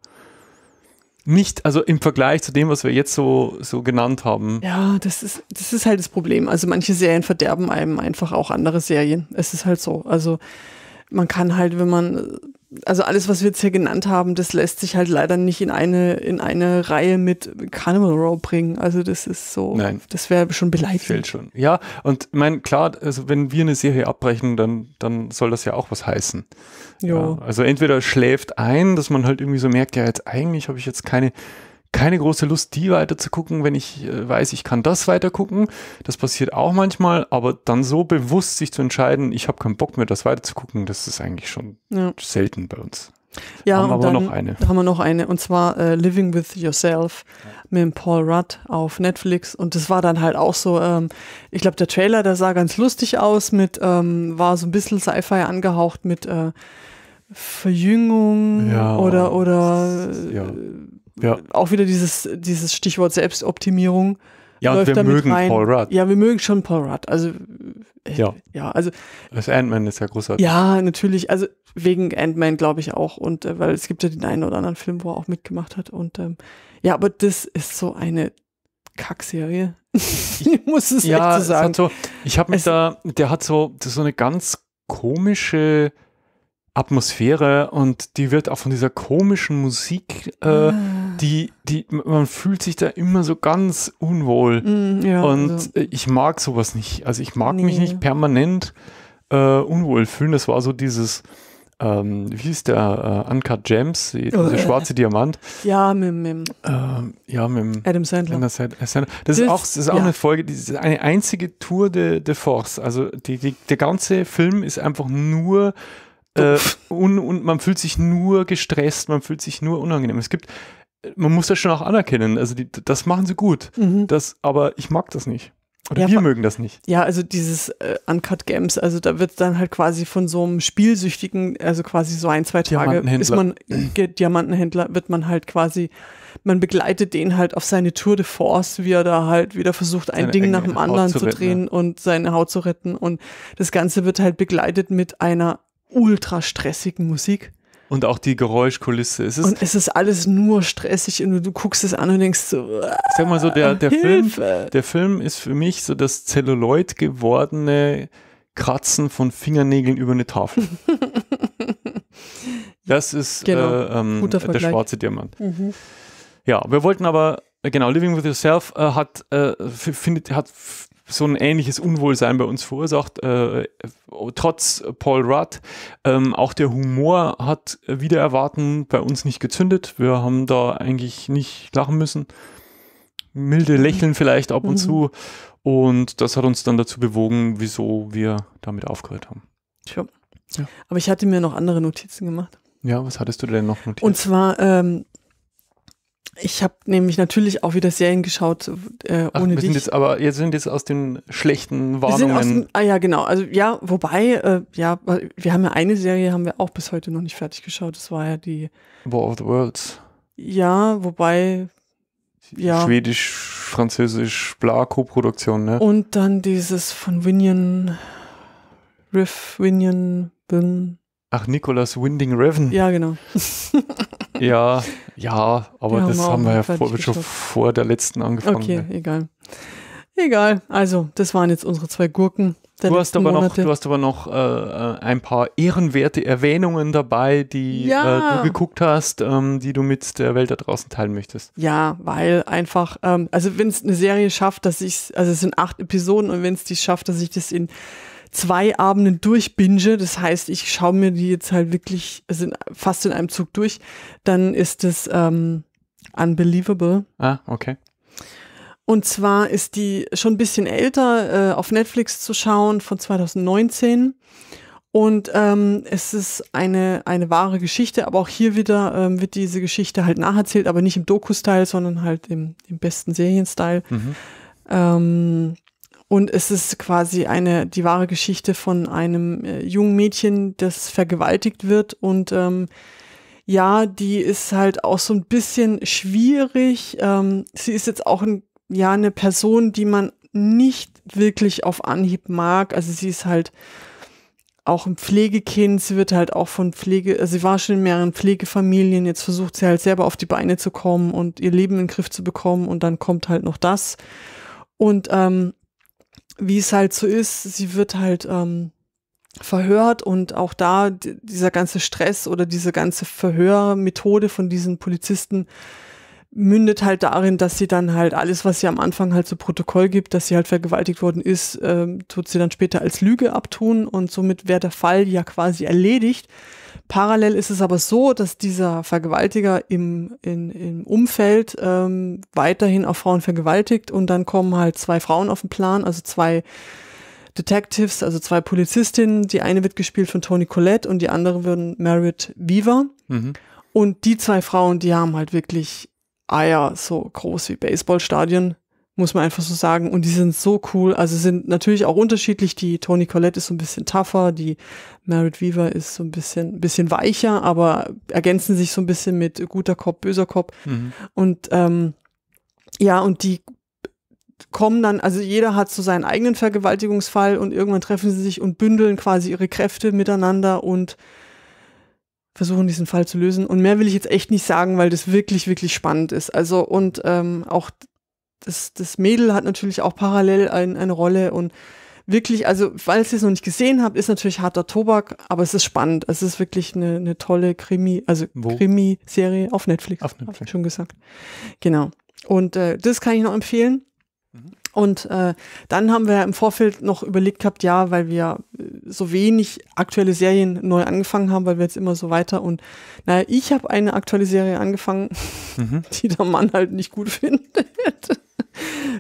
nicht, also im Vergleich zu dem, was wir jetzt so, so genannt haben. Ja, das ist, das ist halt das Problem. Also manche Serien verderben einem einfach auch andere Serien. Es ist halt so. Also man kann halt, wenn man also alles, was wir jetzt hier genannt haben, das lässt sich halt leider nicht in eine, in eine Reihe mit Carnival Row bringen. Also das ist so, Nein. das wäre schon beleidigend. Fehlt schon. Ja, und ich meine, klar, also wenn wir eine Serie abbrechen, dann, dann soll das ja auch was heißen. Jo. Ja, also entweder schläft ein, dass man halt irgendwie so merkt, ja, jetzt eigentlich habe ich jetzt keine keine große Lust, die weiter zu gucken, wenn ich äh, weiß, ich kann das weiter gucken. Das passiert auch manchmal, aber dann so bewusst sich zu entscheiden, ich habe keinen Bock mehr, das weiter zu gucken, das ist eigentlich schon ja. selten bei uns. Ja, haben aber noch eine. Haben wir noch eine und zwar äh, Living with Yourself ja. mit Paul Rudd auf Netflix und das war dann halt auch so. Ähm, ich glaube, der Trailer, der sah ganz lustig aus mit, ähm, war so ein bisschen Sci-Fi angehaucht mit äh, Verjüngung ja, oder oder ja. Äh, ja. auch wieder dieses, dieses Stichwort Selbstoptimierung. Ja, und wir mögen rein. Paul Rudd. Ja, wir mögen schon Paul Rudd. Also, äh, ja. ja also, das Ant-Man ist ja großartig. Ja, natürlich. Also wegen Ant-Man glaube ich auch. Und äh, weil es gibt ja den einen oder anderen Film, wo er auch mitgemacht hat. Und ähm, ja, aber das ist so eine Kackserie. [LAUGHS] ich muss es ja, echt so sagen. So, ich habe mich es da, der hat so, so eine ganz komische Atmosphäre und die wird auch von dieser komischen Musik, äh, ah. die, die, man fühlt sich da immer so ganz unwohl. Mm, ja, und also. Äh, ich mag sowas nicht. Also ich mag nee. mich nicht permanent äh, unwohl fühlen. Das war so dieses, ähm, wie hieß der, äh, Uncut Gems, die, oh, der äh. schwarze Diamant. Ja, mit dem. Ähm, ja, mit Adam Sandler. Adam Sandler. Äh, das, ist auch, das ist auch ja. eine Folge, die ist eine einzige Tour de, de Force. Also die, die, der ganze Film ist einfach nur äh, und, und man fühlt sich nur gestresst, man fühlt sich nur unangenehm. Es gibt, man muss das schon auch anerkennen. Also die, das machen sie gut. Mhm. Das, aber ich mag das nicht. Oder ja, wir mögen das nicht. Ja, also dieses äh, Uncut Games, also da wird dann halt quasi von so einem Spielsüchtigen, also quasi so ein, zwei Tage ist man Diamantenhändler, wird man halt quasi, man begleitet den halt auf seine Tour de Force, wie er da halt wieder versucht, ein seine Ding nach dem Haut anderen zu, retten, drehen ja. und seine Haut zu retten. Und das Ganze wird halt begleitet mit einer ultra stressigen Musik. Und auch die Geräuschkulisse. Es ist und es ist alles nur stressig und du, guckst es an und denkst so. Ich sag mal so, der, der, ah, Film, der Film ist für mich so das Zelluloid gewordene Kratzen von Fingernägeln über eine Tafel. [LAUGHS] das ist genau. äh, ähm, der schwarze Diamant. Mhm. Ja, wir wollten aber, äh, genau, Living with Yourself äh, hat, äh, findet, hat so ein ähnliches Unwohlsein bei uns verursacht, äh, trotz Paul Rudd. Ähm, auch der Humor hat wieder erwarten bei uns nicht gezündet. Wir haben da eigentlich nicht lachen müssen. Milde Lächeln vielleicht ab und mhm. zu. Und das hat uns dann dazu bewogen, wieso wir damit aufgehört haben. Tja. Ja. Aber ich hatte mir noch andere Notizen gemacht. Ja, was hattest du denn noch notiert? Und zwar ähm, ich habe nämlich natürlich auch wieder Serien geschaut äh, Ach, ohne wir dich. Sind jetzt aber jetzt sind jetzt aus den schlechten Warnungen. sind aus ah ja, genau. Also ja, wobei äh, ja, wir haben ja eine Serie haben wir auch bis heute noch nicht fertig geschaut. Das war ja die War of the Worlds. Ja, wobei ja. Schwedisch, Französisch, bla Co-Produktion, ne? Und dann dieses von Winion Riff Winion Bin. Ach, Nicolas Winding Reven. Ja, genau. ja. [LAUGHS] Ja, aber haben das haben wir ja vor, schon vor der letzten angefangen. Okay, ne? egal. Egal. Also, das waren jetzt unsere zwei Gurken. Du hast, noch, du, hast aber noch, äh, äh, ein paar ehrenwerte Erwähnungen dabei, die ja. äh, du geguckt hast, ähm, die du mit der Welt da draußen teilen möchtest. Ja, weil einfach, ähm, also wenn es eine Serie schafft, dass ich es, also es sind acht Episoden und wenn es die schafft, dass ich das in zwei Abenden durchbinge, das heißt, ich schaue mir die jetzt halt wirklich also fast in einem Zug durch, dann ist es ähm, Unbelievable. Ah, okay. Und zwar ist die schon ein bisschen älter, äh, auf Netflix zu schauen, von 2019. Und ähm, es ist eine, eine wahre Geschichte, aber auch hier wieder ähm, wird diese Geschichte halt nacherzählt, aber nicht im Doku-Style, sondern halt im, im besten Serien-Style. Mhm. Ähm, und es ist quasi eine, die wahre Geschichte von einem äh, jungen Mädchen, das vergewaltigt wird. Und ähm, ja, die ist halt auch so ein bisschen schwierig. Ähm, sie ist jetzt auch ein, ja, eine Person, die man nicht wirklich auf Anhieb mag. Also sie ist halt auch ein Pflegekind. Sie wird halt auch von Pflege, also sie war schon in mehreren Pflegefamilien. Jetzt versucht sie halt selber auf die Beine zu kommen und ihr Leben in den Griff zu bekommen. Und dann kommt halt noch das. Und ähm, wie es halt so ist, sie wird halt ähm, verhört und auch da dieser ganze Stress oder diese ganze Verhörmethode von diesen Polizisten mündet halt darin, dass sie dann halt alles, was sie am Anfang halt zu Protokoll gibt, dass sie halt vergewaltigt worden ist, ähm, tut sie dann später als Lüge abtun und somit wäre der Fall ja quasi erledigt. Parallel ist es aber so, dass dieser Vergewaltiger im, in, im Umfeld ähm, weiterhin auch Frauen vergewaltigt und dann kommen halt zwei Frauen auf den Plan, also zwei Detectives, also zwei Polizistinnen. Die eine wird gespielt von Toni Collette und die andere wird Merritt Weaver. Mhm. Und die zwei Frauen, die haben halt wirklich Eier so groß wie Baseballstadien muss man einfach so sagen. Und die sind so cool. Also sind natürlich auch unterschiedlich. Die Toni Collette ist so ein bisschen tougher, die Merit Weaver ist so ein bisschen, bisschen weicher, aber ergänzen sich so ein bisschen mit guter Kopf, böser Kopf. Mhm. Und ähm, ja, und die kommen dann, also jeder hat so seinen eigenen Vergewaltigungsfall und irgendwann treffen sie sich und bündeln quasi ihre Kräfte miteinander und versuchen, diesen Fall zu lösen. Und mehr will ich jetzt echt nicht sagen, weil das wirklich, wirklich spannend ist. Also und ähm, auch das, das Mädel hat natürlich auch parallel ein, eine Rolle und wirklich, also falls ihr es noch nicht gesehen habt, ist natürlich harter Tobak, aber es ist spannend. Es ist wirklich eine, eine tolle Krimi, also Krimi-Serie auf Netflix. Auf Netflix. Hab ich schon gesagt. Genau. Und äh, das kann ich noch empfehlen. Und äh, dann haben wir im Vorfeld noch überlegt gehabt, ja, weil wir so wenig aktuelle Serien neu angefangen haben, weil wir jetzt immer so weiter und naja, ich habe eine aktuelle Serie angefangen, mhm. [LAUGHS] die der Mann halt nicht gut [LAUGHS] findet.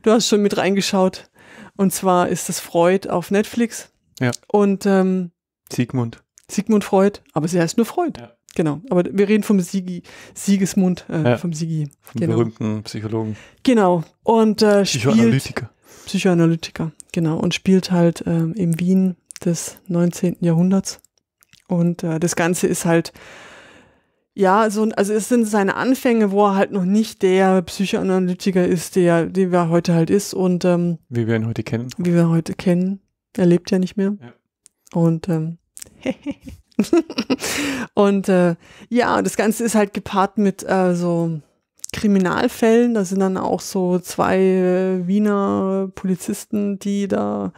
Du hast schon mit reingeschaut. Und zwar ist das Freud auf Netflix. Ja. Und ähm, Sigmund. Sigmund Freud, aber sie heißt nur Freud. Ja. Genau, aber wir reden vom Sigi, Siegesmund, äh, ja, vom Sigi. Vom genau. berühmten Psychologen. Genau. Und äh, Psychoanalytiker. Spielt, Psychoanalytiker, genau. Und spielt halt ähm, im Wien des 19. Jahrhunderts. Und äh, das Ganze ist halt, ja, so, also es sind seine Anfänge, wo er halt noch nicht der Psychoanalytiker ist, der, den wir heute halt ist. Und ähm, wie wir ihn heute kennen. Wie wir ihn heute kennen. Er lebt ja nicht mehr. Ja. Und ähm, [LAUGHS] [LAUGHS] und äh, ja, das Ganze ist halt gepaart mit äh, so Kriminalfällen. Da sind dann auch so zwei äh, Wiener Polizisten, die da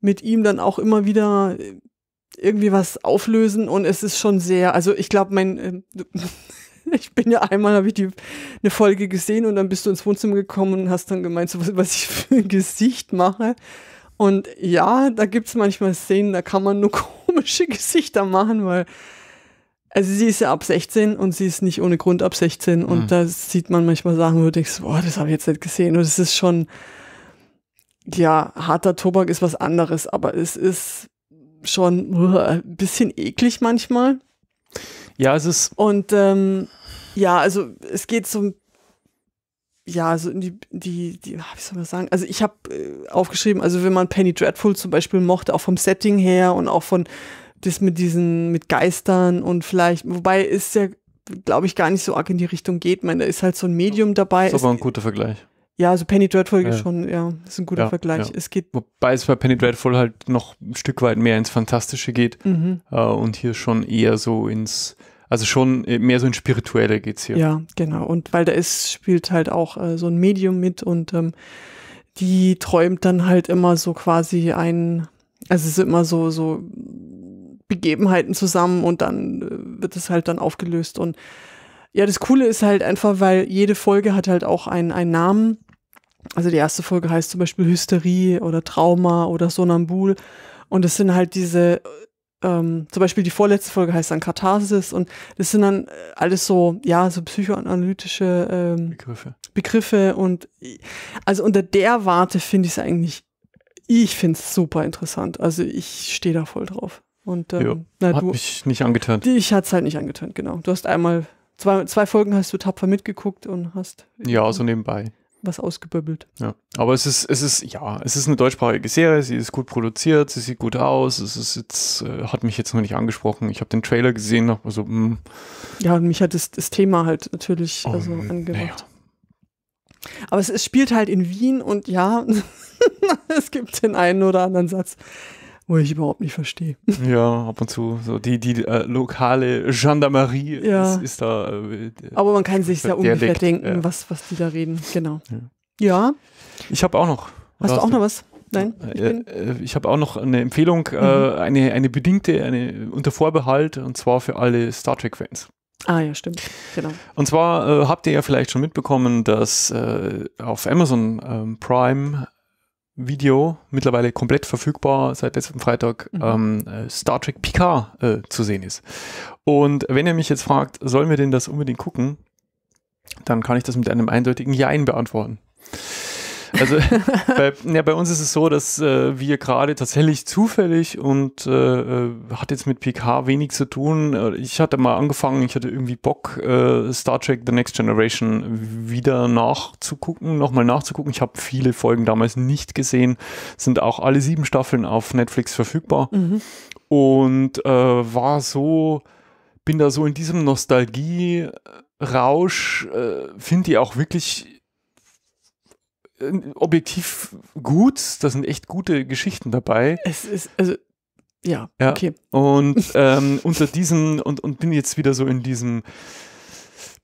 mit ihm dann auch immer wieder äh, irgendwie was auflösen. Und es ist schon sehr, also ich glaube, mein... Äh, [LAUGHS] ich bin ja einmal, habe ich die, eine Folge gesehen und dann bist du ins Wohnzimmer gekommen und hast dann gemeint, so was ich für ein Gesicht mache. Und ja, da gibt es manchmal Szenen, da kann man nur [LAUGHS] komische Gesichter machen, weil also sie ist ja ab 16 und sie ist nicht ohne Grund ab 16 und mhm. da sieht man manchmal Sachen, wo du denkst, boah, das habe ich jetzt nicht gesehen und es ist schon, ja, harter Tobak ist was anderes, aber es ist schon uh, ein bisschen eklig manchmal. Ja, es ist. Und ähm, ja, also es geht so ein ja, also die, die, die, ah, wie soll man sagen? Also ich habe äh, aufgeschrieben, also wenn man Penny Dreadful zum Beispiel mochte, auch vom Setting her und auch von das mit diesen, mit Geistern und vielleicht, wobei ist ja, glaube ich, gar nicht so arg in die Richtung geht. Ich meine, da ist halt so ein Medium dabei. Das ist aber ein guter Vergleich. Ja, also Penny Dreadful ja. schon, ja, ist ein guter ja, Vergleich. Ja. Es geht Wobei es bei Penny Dreadful halt noch ein Stück weit mehr ins Fantastische geht mhm. äh, und hier schon eher so ins also schon äh, mehr so ein spiritueller es hier. Ja, genau. Und weil da ist, spielt halt auch äh, so ein Medium mit und ähm, die träumt dann halt immer so quasi ein, also es sind immer so, so Begebenheiten zusammen und dann äh, wird es halt dann aufgelöst. Und ja, das Coole ist halt einfach, weil jede Folge hat halt auch einen, einen Namen. Also die erste Folge heißt zum Beispiel Hysterie oder Trauma oder Sonambul. Und es sind halt diese ähm, zum Beispiel die vorletzte Folge heißt dann Katharsis und das sind dann äh, alles so, ja, so psychoanalytische ähm, Begriffe. Begriffe und äh, also unter der Warte finde ich es eigentlich, ich finde es super interessant. Also ich stehe da voll drauf. Und ähm, jo, na, hat du, mich nicht angetönt. Ich hat es halt nicht angetönt, genau. Du hast einmal, zwei, zwei Folgen hast du tapfer mitgeguckt und hast. Ja, so nebenbei was ausgeböbbelt. Ja, aber es ist, es ist, ja, es ist eine deutschsprachige Serie, sie ist gut produziert, sie sieht gut aus, es ist jetzt, äh, hat mich jetzt noch nicht angesprochen. Ich habe den Trailer gesehen, habe so, mh. Hm. Ja, und mich hat das, das Thema halt natürlich um, oh, also angemacht. Aber es, es spielt halt in Wien und ja, [LAUGHS] es gibt den einen oder anderen Satz, wo ich überhaupt nicht verstehe. [LAUGHS] Ja, ab und zu. So die die äh, lokale Gendarmerie ja. ist, ist, da. Äh, Aber man kann sich ja ungefähr denken, ja. was, was die da reden. Genau. Ja. ja. Ich habe auch noch. Hast du auch noch was? Nein. Ich, äh, ich äh, habe auch noch eine Empfehlung, äh, mhm. eine, eine bedingte, eine unter Vorbehalt, und zwar für alle Star Trek-Fans. Ah ja, stimmt. Genau. Und zwar äh, habt ihr ja vielleicht schon mitbekommen, dass äh, auf Amazon ähm, Prime Video, mittlerweile komplett verfügbar seit letztem Freitag, mhm. ähm, äh, Star Trek Picard äh, zu sehen ist. Und wenn ihr mich jetzt fragt, sollen wir denn das unbedingt gucken, dann kann ich das mit einem eindeutigen Jein beantworten. Also [LAUGHS] bei, ja, bei uns ist es so, dass äh, wir gerade tatsächlich zufällig und äh, äh hat jetzt mit PK wenig zu tun. Äh, ich hatte mal angefangen, ich hatte irgendwie Bock, äh, Star Trek The Next Generation wieder nachzugucken, nochmal nachzugucken. Ich habe viele Folgen damals nicht gesehen, sind auch alle sieben Staffeln auf Netflix verfügbar mhm. und äh, war so, bin da so in diesem Nostalgie-Rausch, finde ich auch wirklich objektiv gut. Da sind echt gute Geschichten dabei. Es ist, also, ja, ja. okay. Und [LAUGHS] ähm, unter diesem, und, und bin jetzt wieder so in diesem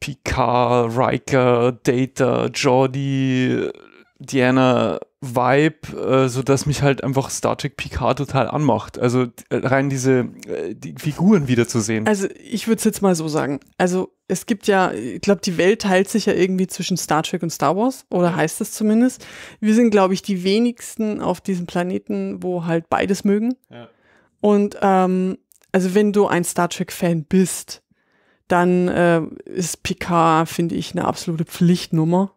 Picard, Riker, Data, Jordi, Diana Vibe, äh, so dass mich halt einfach Star Trek Picard total anmacht. Also äh, rein diese äh, die Figuren wiederzusehen. Also ich würde es jetzt mal so sagen. Also es gibt ja, ich glaube, die Welt teilt sich ja irgendwie zwischen Star Trek und Star Wars oder heißt das zumindest. Wir sind, glaube ich, die wenigsten auf diesem Planeten, wo halt beides mögen. Ja. Und ähm, also wenn du ein Star Trek Fan bist, dann äh, ist Picard, finde ich, eine absolute Pflichtnummer.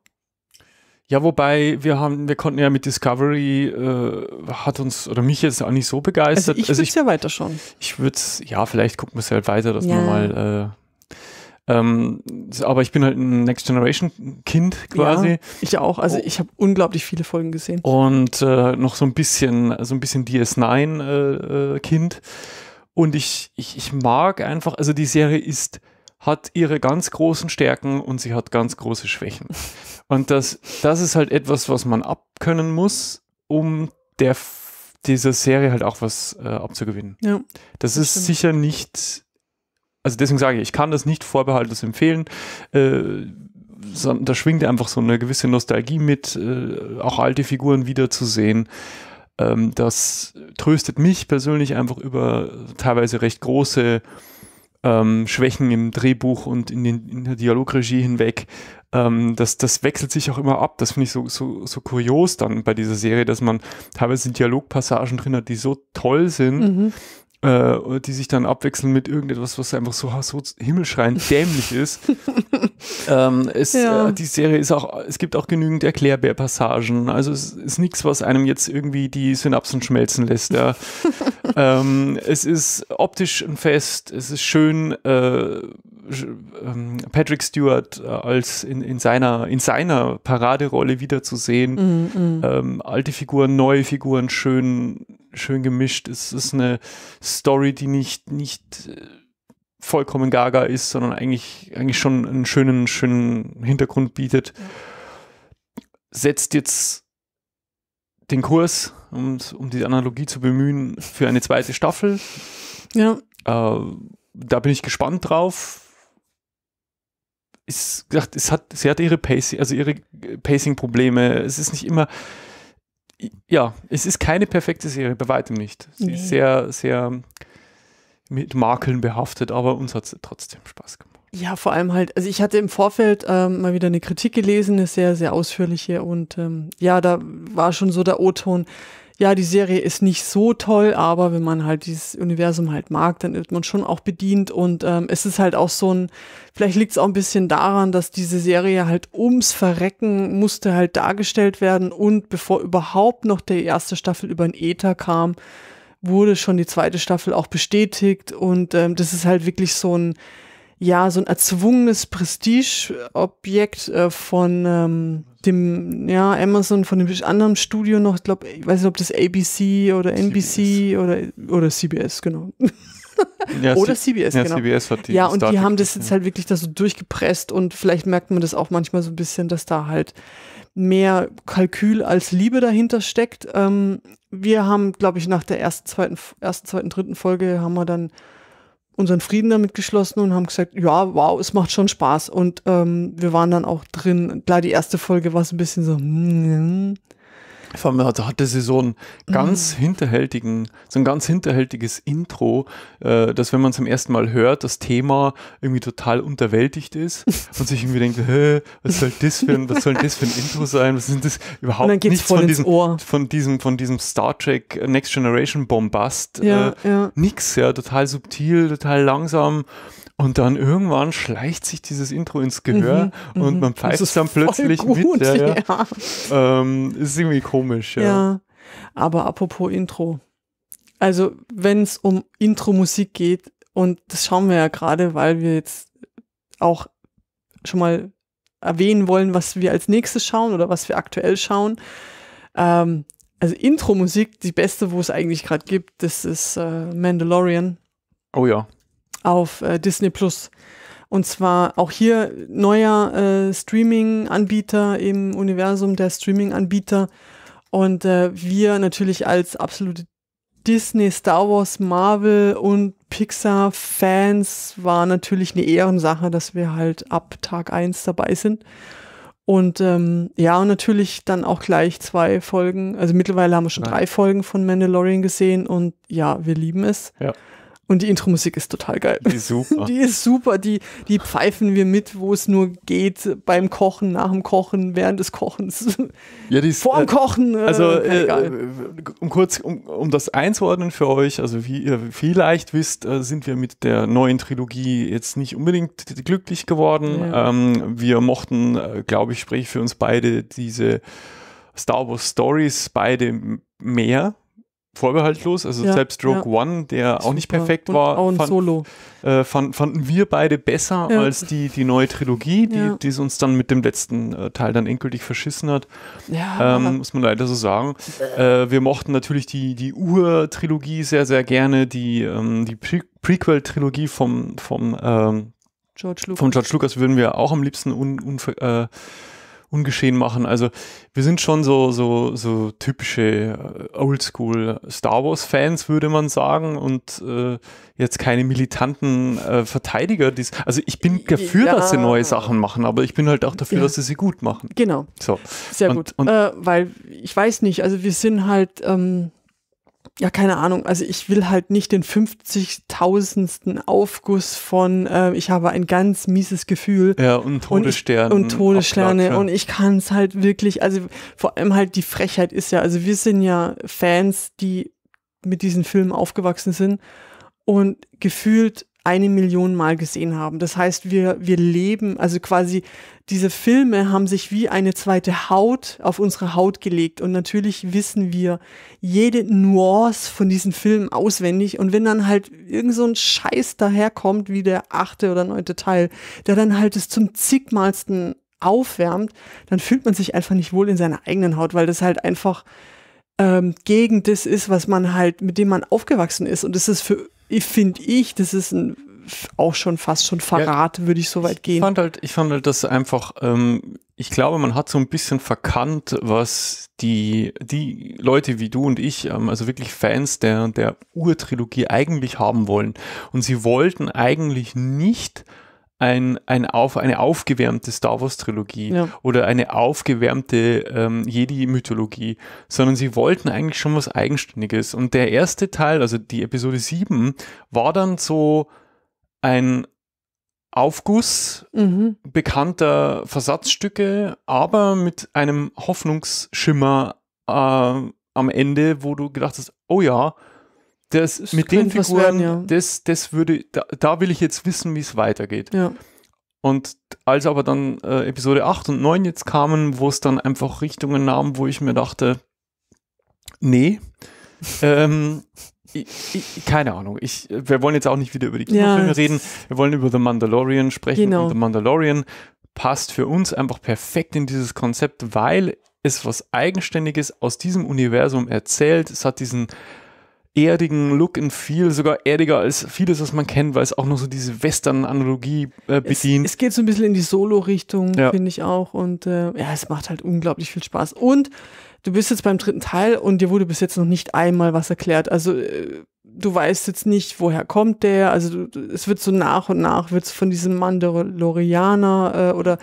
Ja, wobei wir haben, wir konnten ja mit Discovery äh, hat uns oder mich jetzt auch nicht so begeistert. Also ich würde also ja weiter schon. Ich würde es, ja, vielleicht gucken wir es halt weiter, dass ja. wir mal. Äh, ähm, aber ich bin halt ein Next Generation Kind quasi. Ja, ich auch. Also ich habe unglaublich viele Folgen gesehen. Und äh, noch so ein bisschen, so ein bisschen DS9 äh, äh, Kind. Und ich, ich, ich mag einfach, also die Serie ist hat ihre ganz großen Stärken und sie hat ganz große Schwächen. Und das, das ist halt etwas, was man abkönnen muss, um der dieser Serie halt auch was äh, abzugewinnen. Ja, das, das ist stimmt. sicher nicht, also deswegen sage ich, ich kann das nicht vorbehaltlos empfehlen. Äh, da schwingt einfach so eine gewisse Nostalgie mit, äh, auch alte Figuren wiederzusehen. Ähm, das tröstet mich persönlich einfach über teilweise recht große ähm, Schwächen im Drehbuch und in, den, in der Dialogregie hinweg. Ähm, das, das wechselt sich auch immer ab. Das finde ich so, so, so kurios dann bei dieser Serie, dass man teilweise Dialogpassagen drin hat, die so toll sind. Mhm äh, die sich dann abwechseln mit irgendetwas, was einfach so, so himmelschreiend [LAUGHS] dämlich ist ähm, es, äh, ja. äh, die Serie ist auch, es gibt auch genügend Erklärbär-Passagen. Also es ist nichts, was einem jetzt irgendwie die Synapsen schmelzen lässt. Ja. [LAUGHS] ähm, es ist optisch ein Fest, es ist schön. Äh, ähm, Patrick Stewart äh, als in, in, seiner, in seiner Paraderolle wiederzusehen. Mm, mm. Ähm, alte Figuren, neue Figuren, schön, schön gemischt. Es ist eine Story, die nicht, nicht äh, vollkommen gaga ist, sondern eigentlich, eigentlich schon einen schönen, schönen Hintergrund bietet, setzt jetzt den Kurs, um, um die Analogie zu bemühen, für eine zweite Staffel. Ja. Äh, da bin ich gespannt drauf. Ist gesagt, es hat, sie hat ihre Pacing, also ihre Pacing-Probleme. Es ist nicht immer, ja, es ist keine perfekte Serie, bei weitem nicht. Sie nee. ist sehr, sehr mit Makeln behaftet, aber uns hat es trotzdem Spaß gemacht. Ja, vor allem halt, also ich hatte im Vorfeld ähm, mal wieder eine Kritik gelesen, eine sehr, sehr ausführliche und ähm, ja, da war schon so der O-Ton, ja, die Serie ist nicht so toll, aber wenn man halt dieses Universum halt mag, dann wird man schon auch bedient und ähm, es ist halt auch so ein, vielleicht liegt es auch ein bisschen daran, dass diese Serie halt ums Verrecken musste halt dargestellt werden und bevor überhaupt noch die erste Staffel über den Äther kam, wurde schon die zweite Staffel auch bestätigt und ähm, das ist halt wirklich so ein, ja, so ein erzwungenes Prestigeobjekt äh, von ähm, dem, ja, Amazon, von dem anderen Studio noch, ich glaube, ich weiß nicht, ob das ABC oder NBC CBS. oder, oder CBS, genau. [LAUGHS] Ja, oder CBS, ja, genau. CBS hat die ja, und Start die haben das jetzt halt wirklich da so durchgepresst und vielleicht merkt man das auch manchmal so ein bisschen, dass da halt mehr Kalkül als Liebe dahinter steckt. Ähm, wir haben, glaube ich, nach der ersten, zweiten, ersten, zweiten, dritten Folge haben wir dann unseren Frieden damit geschlossen und haben gesagt, ja, wow, es macht schon Spaß. Und ähm, wir waren dann auch drin. Klar, die erste Folge war es ein bisschen so, mm, vor allem hatte sie so einen mhm. ganz mhm. hinterhältigen, so ein ganz hinterhältiges Intro, äh, dass wenn man zum ersten Mal hört, das Thema irgendwie total unterwältigt ist [LAUGHS] und sich irgendwie denkt, was soll das für ein, was soll das für ein Intro sein? Was sind das überhaupt nichts von diesem, von diesem, von diesem Star Trek Next Generation Bombast? Ja, äh, ja. Nix, ja, total subtil, total langsam. Und dann irgendwann schleicht sich dieses Intro ins Gehör mhm, und mhm. man pfeift es dann plötzlich gut, mit. Ja, ja. ja. Ähm, ist irgendwie komisch, ja. ja. Aber apropos Intro. Also, wenn es um Intro-Musik geht, und das schauen wir ja gerade, weil wir jetzt auch schon mal erwähnen wollen, was wir als nächstes schauen oder was wir aktuell schauen. Ähm, also Intro-Musik, die beste, wo es eigentlich gerade gibt, das ist äh, Mandalorian. Oh ja auf äh, Disney Plus. Und zwar auch hier neuer äh, Streaming-Anbieter im Universum der Streaming-Anbieter. Und äh, wir natürlich als absolute Disney, Star Wars, Marvel und Pixar-Fans war natürlich eine Ehrensache, dass wir halt ab Tag 1 dabei sind. Und ähm, ja, und natürlich dann auch gleich zwei Folgen. Also mittlerweile haben wir schon Nein. drei Folgen von Mandalorian gesehen und ja, wir lieben es. Ja. Und die Intro-Musik ist total geil. Die ist super. [LAUGHS] Die ist super. Die, die pfeifen wir mit, wo es nur geht, beim Kochen, nach dem Kochen, während des Kochens. [LAUGHS] Ja, die ist, Vorm äh, Kochen. Äh, also, äh, äh, um kurz, um, um das einzuordnen für euch, also wie ihr vielleicht wisst, äh, sind wir mit der neuen Trilogie jetzt nicht unbedingt glücklich geworden. Ja. Ähm, wir mochten, äh, glaube ich, spreche für uns beide diese Star Wars Stories beide mehr vorbehaltlos. Also ja, selbst Rogue ja. One, der Super. auch nicht perfekt und war, auch ein fand, Solo. Äh, fand, fanden wir beide besser ja. als die, die neue Trilogie, die, die es uns dann mit dem letzten äh, Teil dann endgültig verschissen hat. Ähm, muss man leider so sagen. Äh, wir mochten natürlich die, die Ur-Trilogie sehr, sehr gerne, die, ähm, die Pre Prequel-Trilogie vom, vom, ähm, George Lucas. vom George Lucas würden wir auch am liebsten un, un ungeschehen machen. Also wir sind schon so, so, so typische äh, Oldschool Star Wars-Fans, würde man sagen, und äh, jetzt keine militanten äh, Verteidiger. Die's, also ich bin dafür, ja. dass sie neue Sachen machen, aber ich bin halt auch dafür, ja. dass sie sie gut machen. Genau. So. Sehr und, gut. Und äh, weil ich weiß nicht, also wir sind halt ähm, ja, keine Ahnung, also ich will halt nicht den 50.000. Aufguss von, äh, ich habe ein ganz mieses Gefühl. Ja, und Todessterne. Und, ich, und Todessterne. Und ich kann es halt wirklich, also vor allem halt die Frechheit ist ja, also wir sind ja Fans, die mit diesen Filmen aufgewachsen sind und gefühlt eine Million Mal gesehen haben. Das heißt, wir, wir leben, also quasi diese Filme haben sich wie eine zweite Haut auf unsere Haut gelegt. Und natürlich wissen wir jede Nuance von diesen Filmen auswendig. Und wenn dann halt irgend so ein Scheiß daherkommt, wie der achte oder neunte Teil, der dann halt es zum zigmalsten aufwärmt, dann fühlt man sich einfach nicht wohl in seiner eigenen Haut, weil das halt einfach ähm, gegen das ist, was man halt, mit dem man aufgewachsen ist. Und es ist für ich finde ich, das ist ein auch schon fast schon Verrat, ja, würde ich so weit gehen. Ich fand halt, ich fand halt das einfach, ähm, ich glaube, man hat so ein bisschen verkannt, was die, die Leute wie du und ich, ähm, also wirklich Fans der, der Urtrilogie eigentlich haben wollen. Und sie wollten eigentlich nicht ein, ein auf, eine aufgewärmte Star Wars-Trilogie ja. oder eine aufgewärmte ähm, Jedi-Mythologie, sondern sie wollten eigentlich schon was Eigenständiges. Und der erste Teil, also die Episode 7, war dann so ein Aufguss mhm. bekannter Versatzstücke, aber mit einem Hoffnungsschimmer äh, am Ende, wo du gedacht hast, oh ja, das mit den Figuren, werden, ja. das, das würde, da, da, will ich jetzt wissen, wie es weitergeht. Ja. Und als aber dann äh, Episode 8 und 9 jetzt kamen, wo es dann einfach Richtungen nahm, wo ich mir dachte, nee, [LAUGHS] ähm, ich, ich, keine Ahnung. Ich, wir wollen jetzt auch nicht wieder über die Kinofilme ja. reden. Wir wollen über The Mandalorian sprechen. Genau. Und The Mandalorian passt für uns einfach perfekt in dieses Konzept, weil es was Eigenständiges aus diesem Universum erzählt. Es hat diesen erdigen Look and Feel, sogar erdiger als vieles, was man kennt, weil es auch noch so diese Western-Analogie äh, bedient. Es, es, geht so ein bisschen in die Solo-Richtung, ja. finde ich auch. Und äh, ja, es macht halt unglaublich viel Spaß. Und du bist jetzt beim dritten Teil und dir wurde bis jetzt noch nicht einmal was erklärt. Also äh, du weißt jetzt nicht, woher kommt der. Also du, es wird so nach und nach wird's von diesem Mandalorianer äh, oder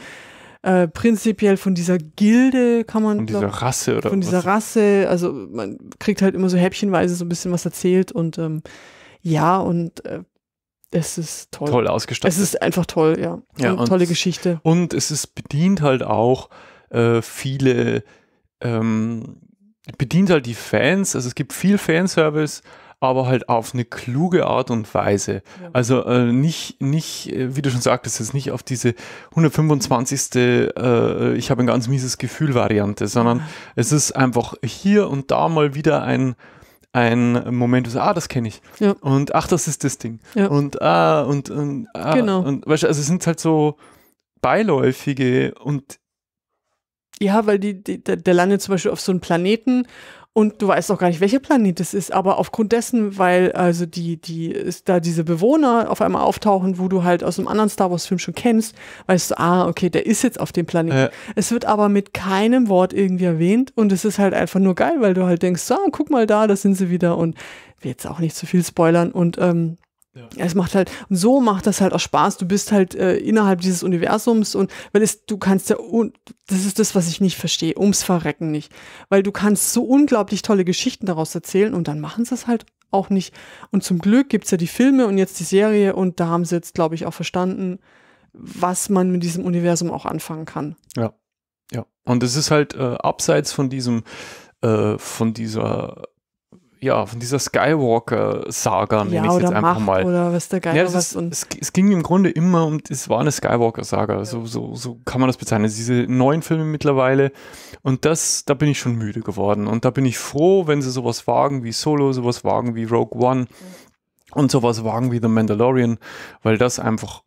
äh, prinzipiell von dieser Gilde kann man. Von dieser glaub, Rasse oder Von dieser Rasse. Also man kriegt halt immer so häppchenweise so ein bisschen was erzählt und ähm, ja, und äh, es ist toll. Toll ausgestattet. Es ist einfach toll, ja. ja also und tolle Geschichte. Und es ist bedient halt auch äh, viele, ähm, bedient halt die Fans. Also es gibt viel Fanservice aber halt auf eine kluge Art und Weise. Also äh, nicht, nicht, äh, wie du schon sagtest, jetzt nicht auf diese 125. Äh, ich habe ein ganz mieses Gefühl Variante, sondern es ist einfach hier und da mal wieder ein, ein Moment, so, ah, das kenne ich. Ja. Und ach, das ist das Ding. Und ah, und, und ah. Genau. Und weißt du, also es sind halt so beiläufige und ja, weil die, die, der landet zum Beispiel auf so einem Planeten und du weißt auch gar nicht, welcher Planet es ist, aber aufgrund dessen, weil also die, die, ist da diese Bewohner auf einmal auftauchen, wo du halt aus einem anderen Star Wars-Film schon kennst, weißt du, ah, okay, der ist jetzt auf dem Planeten. Ja. Es wird aber mit keinem Wort irgendwie erwähnt und es ist halt einfach nur geil, weil du halt denkst, ah, guck mal da, da sind sie wieder und jetzt auch nicht zu viel spoilern und ähm, ja. Es macht halt, und so macht das halt auch Spaß. Du bist halt äh, innerhalb dieses Universums und weil es, du kannst ja, und das ist das, was ich nicht verstehe, ums Verrecken nicht. Weil du kannst so unglaublich tolle Geschichten daraus erzählen und dann machen sie es halt auch nicht. Und zum Glück gibt es ja die Filme und jetzt die Serie und da haben sie jetzt, glaube ich, auch verstanden, was man mit diesem Universum auch anfangen kann. Ja. Ja. Und es ist halt äh, abseits von diesem, äh, von dieser ja, von dieser Skywalker-Saga, nenne ich es jetzt einfach Macht mal. Oder was der Geier ja, was ist, und es, es, ging im Grunde immer um, es war eine Skywalker-Saga, ja. so, so, so kann man das bezeichnen. Also diese neuen Filme mittlerweile. Und das, da bin ich schon müde geworden. Und da bin ich froh, wenn sie sowas wagen wie Solo, sowas wagen wie Rogue One mhm. und sowas wagen wie The Mandalorian, weil das einfach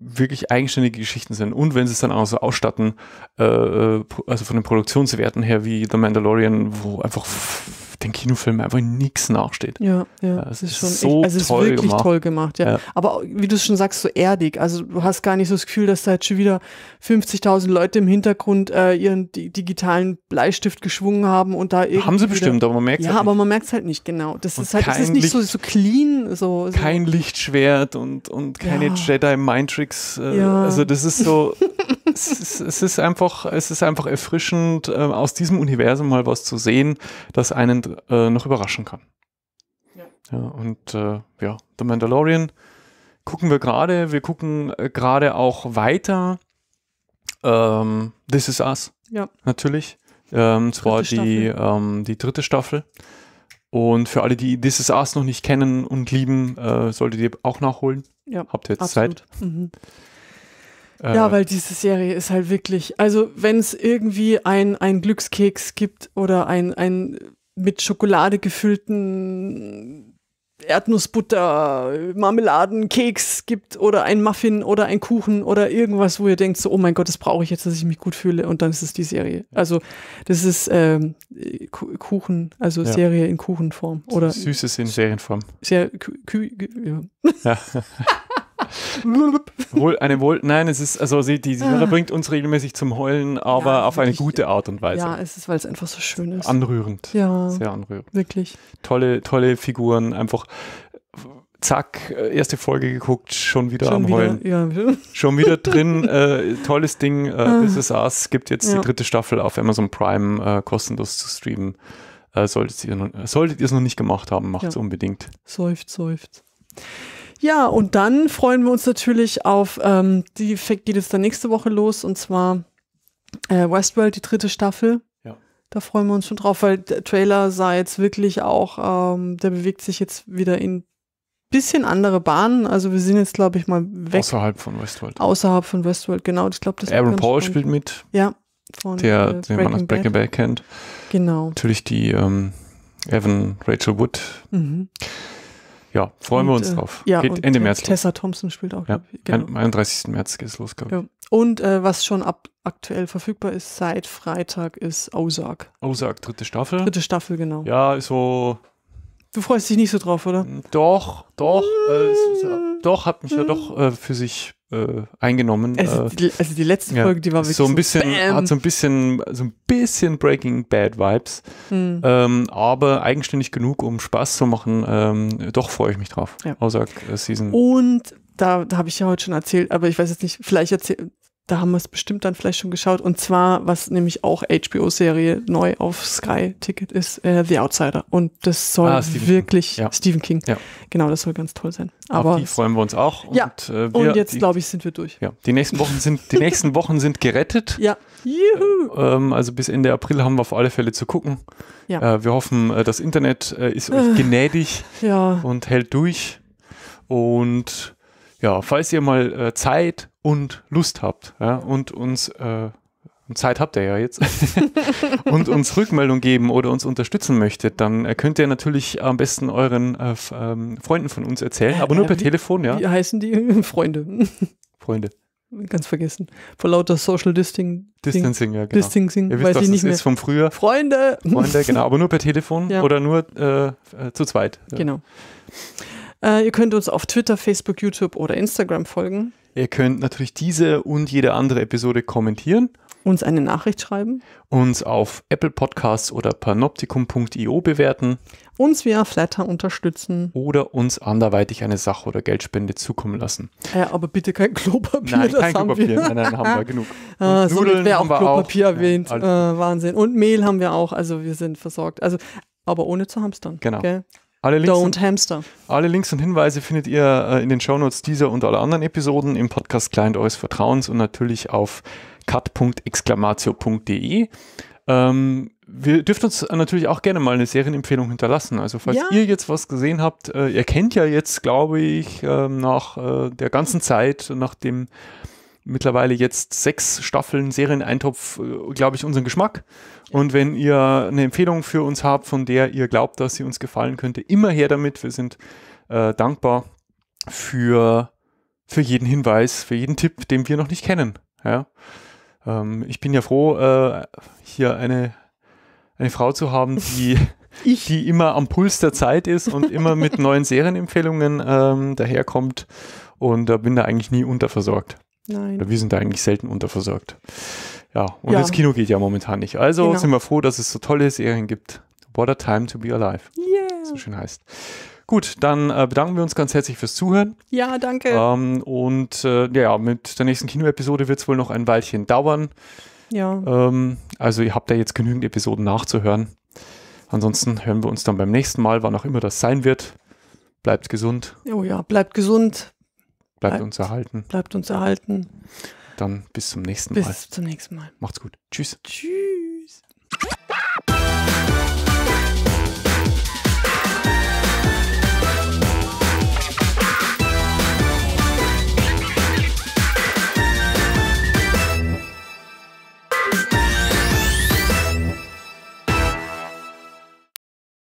wirklich eigenständige Geschichten sind. Und wenn sie es dann auch so ausstatten, äh, äh also von den Produktionswerten her wie The Mandalorian, wo einfach den Kinofilmen einfach nichts nachsteht. Ja, ja. Es ist, ist, schon so echt, also es ist wirklich gemacht. toll gemacht, ja. ja. Aber wie du es schon sagst, so erdig. Also du hast gar nicht so das Gefühl, dass da jetzt schon wieder 50.000 Leute im Hintergrund äh, ihren digitalen Bleistift geschwungen haben und da irgendwie. Haben sie bestimmt, wieder, aber man merkt es ja, halt nicht. aber man merkt es halt nicht, genau. Das und ist halt, es ist nicht Licht, so, so clean. So, so, Kein Lichtschwert und, und keine ja. Jedi Mind Tricks. Äh, ja. Also das ist so. [LAUGHS] es, ist, es, ist einfach, es ist einfach erfrischend, ähm, aus diesem Universum mal was zu sehen, das einen äh, noch überraschen kann. Ja. ja und äh, ja, The Mandalorian gucken wir gerade, wir gucken äh, gerade auch weiter. Ähm, This is Us. Ja. Natürlich. Ähm, zwar die, ähm, die dritte Staffel. Und für alle, die This Is Us noch nicht kennen und lieben, äh, solltet ihr auch nachholen. Ja, Habt ihr jetzt absolut. Zeit. Mhm. Äh. Ja, äh, weil diese Serie ist halt wirklich, also wenn es irgendwie ein, ein Glückskeks gibt oder ein, ein mit Schokolade gefüllten Erdnussbutter, Marmeladenkeks gibt oder ein Muffin oder ein Kuchen oder irgendwas, wo ihr denkt so, oh mein Gott, das brauche ich jetzt, dass ich mich gut fühle und dann ist es die Serie. Also das ist ähm, Kuchen, also ja. Serie in Kuchenform oder Süßes in Serienform. Sehr, kü, kü, ja. ja. [LAUGHS] [LAUGHS] Wohl, eine Wohl, nein, es ist, also sie, die Serie ah. bringt uns regelmäßig zum Heulen, aber ja, auf eine gute Art und Weise. Ja, es ist, weil es einfach so schön ist. Anrührend. Ja. Sehr anrührend. Wirklich. Tolle, tolle Figuren, einfach zack, erste Folge geguckt, schon wieder schon am wieder, Heulen. Ja. [LAUGHS] Schon wieder drin, äh, tolles Ding, äh, This ah. Is Us gibt jetzt ja. die dritte Staffel auf Amazon Prime äh, kostenlos zu streamen. Äh, solltet ihr es noch nicht gemacht haben, macht es ja. unbedingt. Seufzt, seufzt. Ja, und dann freuen wir uns natürlich auf, ähm, die geht es dann nächste Woche los und zwar äh, Westworld, die dritte Staffel. Ja. Da freuen wir uns schon drauf, weil der Trailer sah jetzt wirklich auch, ähm, der bewegt sich jetzt wieder in bisschen andere Bahnen. Also wir sind jetzt, glaube ich, mal weg. Außerhalb von Westworld. Außerhalb von Westworld, genau. Ich glaube, das Aaron Paul spannend. spielt mit. Ja. Von, der, äh, den Breaking man aus Breaking Bad kennt. Genau. Natürlich die ähm, Evan Rachel Wood. Mhm. Ja, freuen und, wir uns äh, drauf. Ja, Geht Ende äh, März. Tessa los. Thompson spielt auch. Ja, genau. Am 31. März geht es los, glaube ich. Ja. Und äh, was schon ab aktuell verfügbar ist, seit Freitag, ist Ozark. Ozark, dritte Staffel. Dritte Staffel, genau. Ja, so. Du freust dich nicht so drauf, oder? Doch, doch. Äh, doch, hat mich ja hm. doch äh, für sich äh, eingenommen. Also, äh, die, also, die, letzte Folge, ja, die war wirklich so ein bisschen, so hat so ein bisschen, so ein bisschen Breaking Bad Vibes, hm. ähm, aber eigenständig genug, um Spaß zu machen. Ähm, doch freue ich mich drauf. Ja. Ozark äh, Season. Und da, da habe ich ja heute schon erzählt, aber ich weiß jetzt nicht, vielleicht erzähl, da haben wir es bestimmt dann vielleicht schon geschaut. Und zwar, was nämlich auch HBO-Serie neu auf Sky-Ticket ist, äh, The Outsider. Und das soll ah, Stephen wirklich King. Ja. Stephen King. Ja. Genau, das soll ganz toll sein. Aber auf die freuen wir uns auch. Und, ja. Äh, wir, und jetzt glaube ich, sind wir durch. Ja. Die nächsten Wochen sind die nächsten Wochen sind gerettet. Ja. Juhu. Äh, ähm, also bis Ende April haben wir auf alle Fälle zu gucken. Ja. Äh, wir hoffen, äh, das Internet äh, ist euch gnädig ja. und hält durch. Und ja, falls ihr mal Zeit und Lust habt ja, und uns äh, Zeit habt ihr ja jetzt [LAUGHS] und uns Rückmeldung geben oder uns unterstützen möchtet, dann äh, könnt ihr natürlich am besten euren äh, ähm, Freunden von uns erzählen, aber nur äh, per wie, Telefon, ja. Wie heißen die [LAUGHS] Freunde? [LAUGHS] Freunde. Ganz vergessen. Vor lauter Social Disting Distancing, ja, genau. Distancing, Ihr wisst, was ich das ist mehr. vom früher. Freunde! Freunde, genau, aber nur per Telefon ja. oder nur äh, äh, zu zweit. Genau. ihr könnt uns auf Twitter, Facebook, YouTube oder Instagram folgen. Ihr könnt natürlich diese und jede andere Episode kommentieren. Uns eine Nachricht schreiben. Uns auf Apple Podcasts oder panoptikum.io bewerten. Uns via Flatter unterstützen. Oder uns anderweitig eine Sache oder Geldspende zukommen lassen. Ja, aber bitte kein Klopapier. Nein, das kein Klopapier. Wir. Nein, nein, haben wir [LAUGHS] genug. äh, Nudeln wäre auch Klopapier auch. erwähnt. Ja, also. äh, Wahnsinn. Und Mehl haben wir auch. Also wir sind versorgt. Also, aber ohne zu hamstern. Genau. Okay? Alle Links Don't und, Hamster. Alle Links und Hinweise findet ihr äh, in den Shownotes dieser und aller anderen Episoden im Podcast Client Eures Vertrauens und natürlich auf cut.exclamatio.de. Ähm, wir dürfen uns äh, natürlich auch gerne mal eine Serienempfehlung hinterlassen. Also falls ja. ihr jetzt was gesehen habt, äh, ihr kennt ja jetzt, glaube ich, ähm, äh, nach der ganzen Zeit, nach dem mittlerweile jetzt sechs Staffeln Serieneintopf, äh, glaube ich, unseren Geschmack. Und wenn ihr eine Empfehlung für uns habt, von der ihr glaubt, dass sie uns gefallen könnte, immer her damit. Wir sind äh, dankbar für, für jeden Hinweis, für jeden Tipp, den wir noch nicht kennen. Ja? Ähm, ich bin ja froh, äh, hier eine, eine Frau zu haben, die, [LAUGHS] die immer am Puls der Zeit ist und immer mit [LAUGHS] neuen Serienempfehlungen ähm, daherkommt. Und da äh, bin da eigentlich nie unterversorgt. Nein. Wir sind da eigentlich selten unterversorgt. Ja, und ja. ins Kino geht ja momentan nicht. Also genau. sind wir froh, dass es so tolle Serien gibt. What a time to be alive. Yeah. So schön heißt. Gut, dann äh, bedanken wir uns ganz herzlich fürs Zuhören. Ja, danke. Ähm, und äh, ja, mit der nächsten Kinoepisode wird es wohl noch ein Weilchen dauern. Ja. Ähm, also ihr habt ja jetzt genügend Episoden nachzuhören. Ansonsten hören wir uns dann beim nächsten Mal, wann auch immer das sein wird. Bleibt gesund. Oh ja, bleibt gesund, Bleibt, bleibt uns erhalten. Bleibt uns erhalten. Dann bis zum nächsten bis Mal. Bis zum nächsten Mal. Macht's gut. Tschüss. Tschüss.